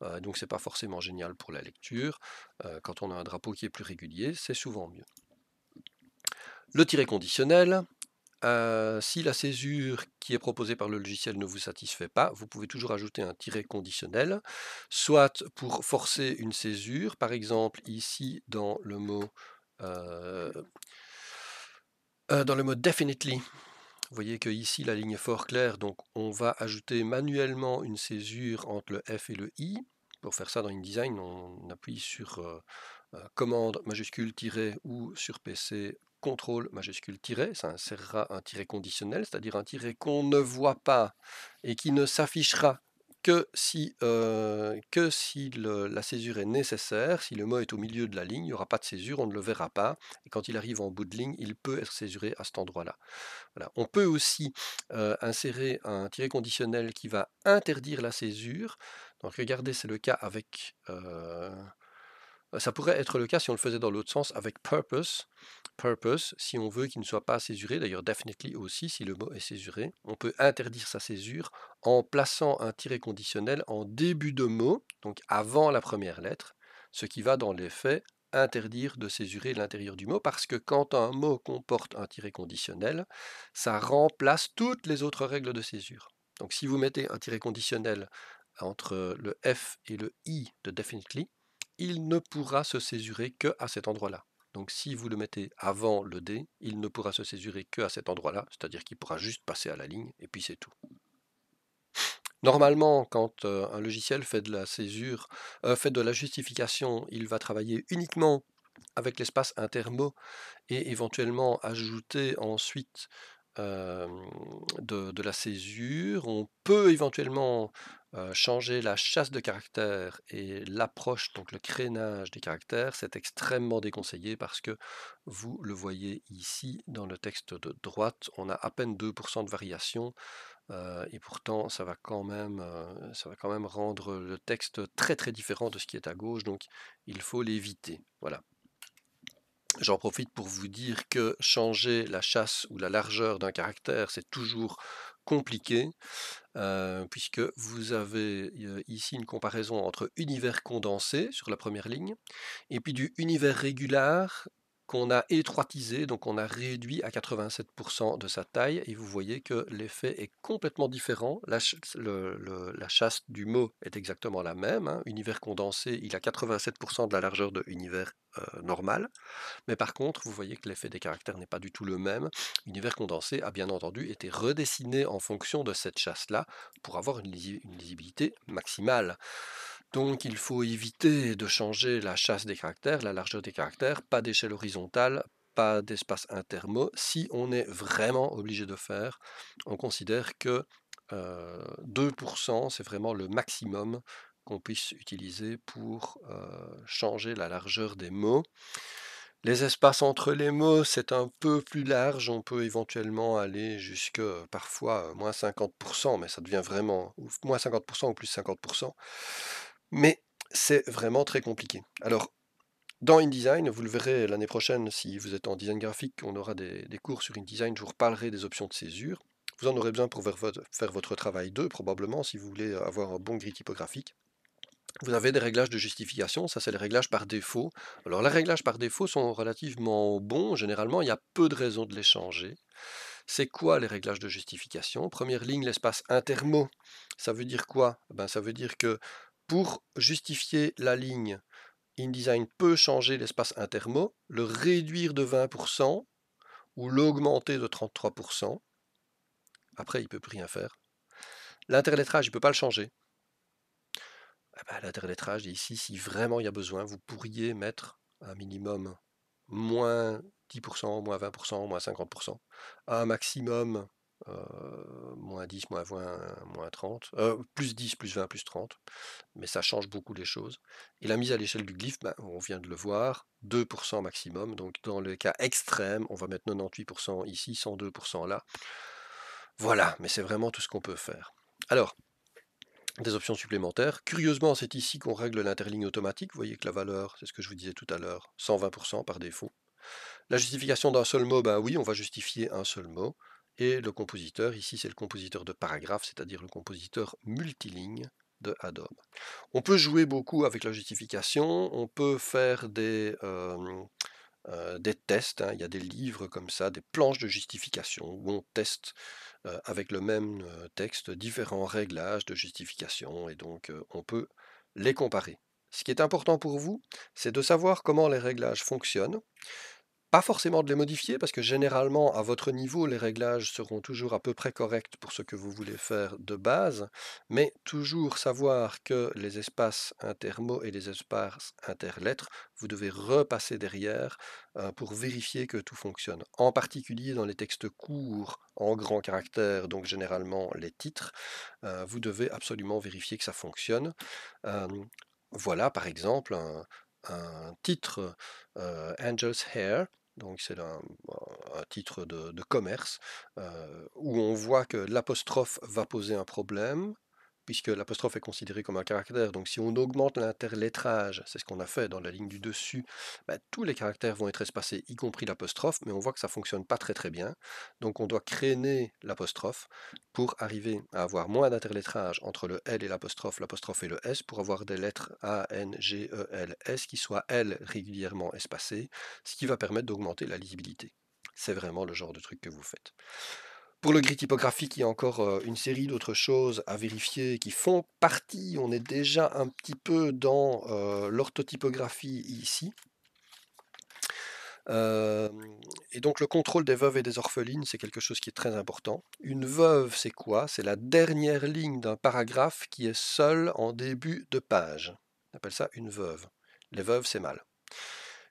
donc euh, donc c'est pas forcément génial pour la lecture. Euh, quand on a un drapeau qui est plus régulier, c'est souvent mieux. Le tiré conditionnel, si la césure qui est proposée par le logiciel ne vous satisfait pas, vous pouvez toujours ajouter un tiré conditionnel, soit pour forcer une césure, par exemple ici dans le mot euh, euh, dans le mode definitely. Vous voyez que ici la ligne est fort claire, donc on va ajouter manuellement une césure entre le F et le I. Pour faire ça dans InDesign, on appuie sur euh, commande majuscule tiret ou sur PC contrôle majuscule tiret. Ça insérera un tiré conditionnel, c'est-à-dire un tiret qu'on ne voit pas et qui ne s'affichera que si, euh, que si la césure est nécessaire, si le mot est au milieu de la ligne, il n'y aura pas de césure, on ne le verra pas. Et quand il arrive en bout de ligne, il peut être césuré à cet endroit-là. On peut aussi euh, insérer un tiret conditionnel qui va interdire la césure. Donc regardez, c'est le cas avec... Euh, ça pourrait être le cas si on le faisait dans l'autre sens avec purpose. Purpose, si on veut qu'il ne soit pas césuré, d'ailleurs definitely aussi si le mot est césuré, on peut interdire sa césure en plaçant un tiret conditionnel en début de mot, donc avant la première lettre, ce qui va dans les faits interdire de césurer l'intérieur du mot parce que quand un mot comporte un tiret conditionnel, ça remplace toutes les autres règles de césure. Donc si vous mettez un tiret conditionnel entre le F et le I de definitely, il ne pourra se césurer que à cet endroit-là. Donc si vous le mettez avant le dé, il ne pourra se césurer que à cet endroit-là, c'est-à-dire qu'il pourra juste passer à la ligne, et puis c'est tout. Normalement, quand euh, un logiciel fait de la césure, euh, fait de la justification, il va travailler uniquement avec l'espace intermo et éventuellement ajouter ensuite de, la césure. On peut éventuellement changer la chasse de caractères et l'approche, donc le crénage des caractères. C'est extrêmement déconseillé parce que vous le voyez ici dans le texte de droite, on a à peine 2% de variation. et pourtant, ça va, quand même, ça va quand même rendre le texte très très différent de ce qui est à gauche, donc il faut l'éviter. Voilà. J'en profite pour vous dire que changer la chasse ou la largeur d'un caractère, c'est toujours compliqué, euh, puisque vous avez euh, ici une comparaison entre univers condensé sur la première ligne, et puis du univers régulier qu'on a étroitisé, donc on a réduit à 87% de sa taille, et vous voyez que l'effet est complètement différent. La, chasse du mot est exactement la même. Hein. Univers condensé, il a 87% de la largeur de univers euh, normal, mais par contre, vous voyez que l'effet des caractères n'est pas du tout le même. Univers condensé a bien entendu été redessiné en fonction de cette chasse-là pour avoir une lisibilité maximale. Donc il faut éviter de changer la chasse des caractères, la largeur des caractères, pas d'échelle horizontale, pas d'espace intermo. Si on est vraiment obligé de faire, on considère que 2% euh, c'est vraiment le maximum qu'on puisse utiliser pour euh, changer la largeur des mots. Les espaces entre les mots, c'est un peu plus large, on peut éventuellement aller jusque parfois moins 50%, mais ça devient vraiment moins 50% ou plus 50%. Mais c'est vraiment très compliqué. Alors, dans InDesign, vous le verrez l'année prochaine, si vous êtes en design graphique, on aura des, cours sur InDesign, je vous reparlerai des options de césure. Vous en aurez besoin pour faire votre, travail 2, probablement, si vous voulez avoir un bon gris typographique. Vous avez des réglages de justification, ça c'est les réglages par défaut. Alors les réglages par défaut sont relativement bons, généralement il y a peu de raisons de les changer. C'est quoi les réglages de justification Première ligne, l'espace intermo, Ça veut dire quoi eh ben, Ça veut dire que pour justifier la ligne, InDesign peut changer l'espace intermo, le réduire de 20% ou l'augmenter de 33%. Après, il ne peut plus rien faire. L'interlettrage, il ne peut pas le changer. Eh ben, L'interlettrage, ici, si vraiment il y a besoin, vous pourriez mettre un minimum moins 10%, moins 20%, moins 50%, un maximum euh, moins 10, moins 20, moins 30, euh, plus 10, plus 20, plus 30, mais ça change beaucoup les choses. Et la mise à l'échelle du glyphe, bah, on vient de le voir, 2% maximum, donc dans le cas extrême, on va mettre 98% ici, 102% là. Voilà, mais c'est vraiment tout ce qu'on peut faire. Alors, des options supplémentaires. Curieusement, c'est ici qu'on règle l'interligne automatique. Vous voyez que la valeur, c'est ce que je vous disais tout à l'heure, 120% par défaut. La justification d'un seul mot, ben oui, on va justifier un seul mot. Et le compositeur, ici c'est le compositeur de paragraphe, c'est-à-dire le compositeur multiligne de Adobe. On peut jouer beaucoup avec la justification, on peut faire des, euh, euh, des tests, hein. il y a des livres comme ça, des planches de justification où on teste euh, avec le même texte différents réglages de justification et donc on peut les comparer. Ce qui est important pour vous, c'est de savoir comment les réglages fonctionnent, pas forcément de les modifier parce que généralement à votre niveau les réglages seront toujours à peu près corrects pour ce que vous voulez faire de base, mais toujours savoir que les espaces inter-mots et les espaces interlettres, vous devez repasser derrière euh, pour vérifier que tout fonctionne. En particulier dans les textes courts en grand caractère, donc généralement les titres, euh, vous devez absolument vérifier que ça fonctionne. Euh, voilà par exemple un titre Angel's Hair donc c'est un, titre de, commerce, euh, où on voit que l'apostrophe va poser un problème, puisque l'apostrophe est considérée comme un caractère. Donc si on augmente l'interlettrage, c'est ce qu'on a fait dans la ligne du dessus, bah, tous les caractères vont être espacés, y compris l'apostrophe, mais on voit que ça ne fonctionne pas très très bien. Donc on doit créner l'apostrophe pour arriver à avoir moins d'interlettrage entre le L et l'apostrophe, l'apostrophe et le S, pour avoir des lettres A, N, G, E, L, S qui soient L régulièrement espacées, ce qui va permettre d'augmenter la lisibilité. C'est vraiment le genre de truc que vous faites. Pour le gris typographique, il y a encore euh, une série d'autres choses à vérifier qui font partie. On est déjà un petit peu dans euh, l'orthotypographie ici. Euh, et donc le contrôle des veuves et des orphelines, c'est quelque chose qui est très important. Une veuve, c'est quoi C'est la dernière ligne d'un paragraphe qui est seule en début de page. On appelle ça une veuve. Les veuves, c'est mal.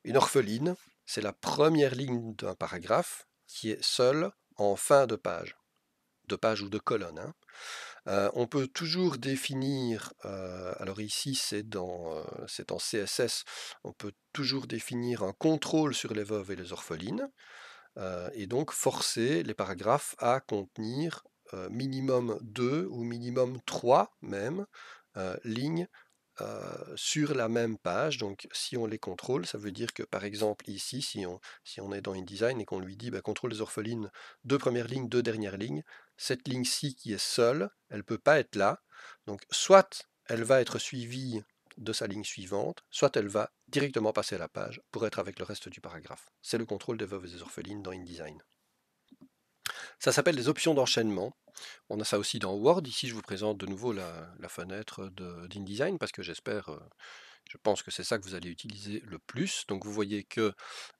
Une orpheline, c'est la première ligne d'un paragraphe qui est seule en fin de page, de page ou de colonne. Hein. on peut toujours définir, alors ici c'est dans, c'est en CSS, on peut toujours définir un contrôle sur les veuves et les orphelines, et donc forcer les paragraphes à contenir minimum deux ou minimum trois même lignes euh, sur la même page. Donc si on les contrôle, ça veut dire que par exemple ici, si on, si on est dans InDesign et qu'on lui dit bah, contrôle des orphelines, deux premières lignes, deux dernières lignes, cette ligne-ci qui est seule, elle ne peut pas être là. Donc soit elle va être suivie de sa ligne suivante, soit elle va directement passer à la page pour être avec le reste du paragraphe. C'est le contrôle des veuves et des orphelines dans InDesign. Ça s'appelle les options d'enchaînement. On a ça aussi dans Word. Ici, je vous présente de nouveau la, fenêtre d'InDesign parce que j'espère, euh, je pense que c'est ça que vous allez utiliser le plus. Donc vous voyez que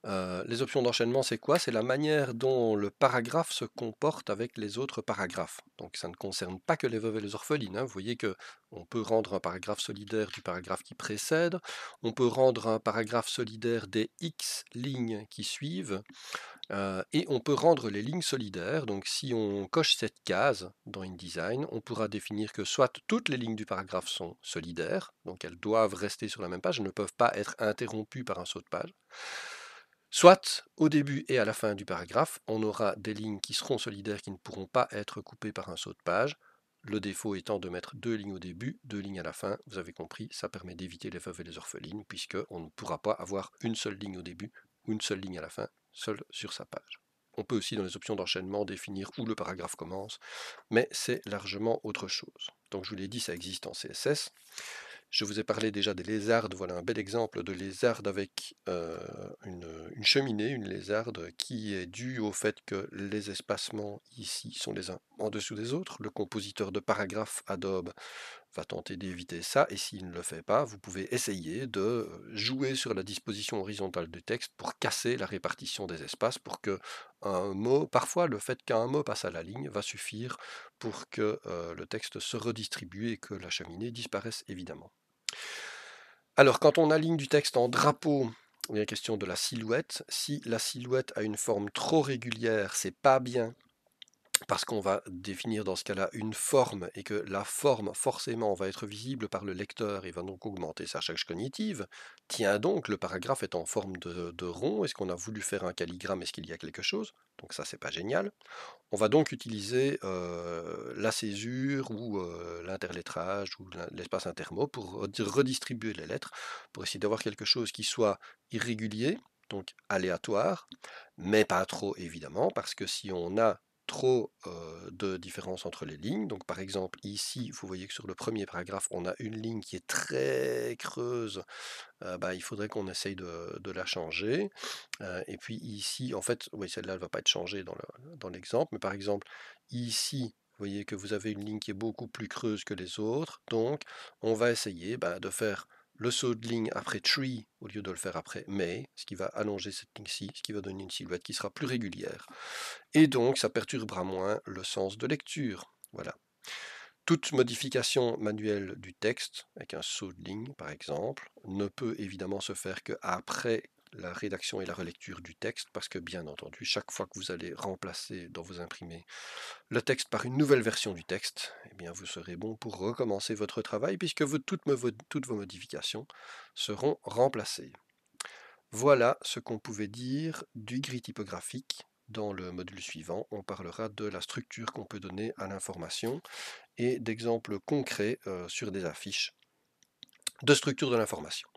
euh, les options d'enchaînement, c'est quoi C'est la manière dont le paragraphe se comporte avec les autres paragraphes. Donc ça ne concerne pas que les veuves et les orphelines. Hein. Vous voyez que on peut rendre un paragraphe solidaire du paragraphe qui précède, on peut rendre un paragraphe solidaire des X lignes qui suivent, euh, et on peut rendre les lignes solidaires. Donc si on coche cette case dans InDesign, on pourra définir que soit toutes les lignes du paragraphe sont solidaires, donc elles doivent rester sur la même page, elles ne peuvent pas être interrompues par un saut de page, Soit au début et à la fin du paragraphe, on aura des lignes qui seront solidaires, qui ne pourront pas être coupées par un saut de page, le défaut étant de mettre deux lignes au début, deux lignes à la fin, vous avez compris, ça permet d'éviter les veuves et les orphelines, puisqu'on ne pourra pas avoir une seule ligne au début ou une seule ligne à la fin, seule sur sa page. On peut aussi dans les options d'enchaînement définir où le paragraphe commence, mais c'est largement autre chose. Donc je vous l'ai dit, ça existe en CSS. Je vous ai parlé déjà des lézardes, voilà un bel exemple de lézarde avec une, cheminée, une lézarde qui est due au fait que les espacements ici sont les uns en dessous des autres. Le compositeur de paragraphes Adobe va tenter d'éviter ça, et s'il ne le fait pas, vous pouvez essayer de jouer sur la disposition horizontale du texte pour casser la répartition des espaces, pour que un mot, parfois le fait qu'un mot passe à la ligne va suffire pour que le texte se redistribue et que la cheminée disparaisse évidemment. Alors quand on aligne du texte en drapeau, il y la question de la silhouette. Si la silhouette a une forme trop régulière, c'est pas bien parce qu'on va définir dans ce cas-là une forme et que la forme forcément va être visible par le lecteur et va donc augmenter sa charge cognitive, tiens donc, le paragraphe est en forme de, rond, est-ce qu'on a voulu faire un calligramme, est-ce qu'il y a quelque chose Donc ça c'est pas génial. On va donc utiliser euh, la césure ou euh, ou l'espace intermo pour redistribuer les lettres, pour essayer d'avoir quelque chose qui soit irrégulier, donc aléatoire, mais pas trop évidemment, parce que si on a trop de différence entre les lignes. Donc par exemple ici, vous voyez que sur le premier paragraphe, on a une ligne qui est très creuse. Bah, il faudrait qu'on essaye de, la changer. et puis ici, en fait, oui, celle-là, elle va pas être changée dans l'exemple. mais par exemple, ici, vous voyez que vous avez une ligne qui est beaucoup plus creuse que les autres. Donc on va essayer bah, de faire le saut de ligne après tree au lieu de le faire après may », ce qui va allonger cette ligne-ci, ce qui va donner une silhouette qui sera plus régulière. Et donc, ça perturbera moins le sens de lecture. Voilà. Toute modification manuelle du texte, avec un saut de ligne par exemple, ne peut évidemment se faire qu'après la rédaction et la relecture du texte, parce que bien entendu, chaque fois que vous allez remplacer dans vos imprimés le texte par une nouvelle version du texte, eh bien vous serez bon pour recommencer votre travail, puisque toutes, vos, modifications seront remplacées. Voilà ce qu'on pouvait dire du gris typographique. Dans le module suivant, on parlera de la structure qu'on peut donner à l'information et d'exemples concrets euh, sur des affiches de structure de l'information.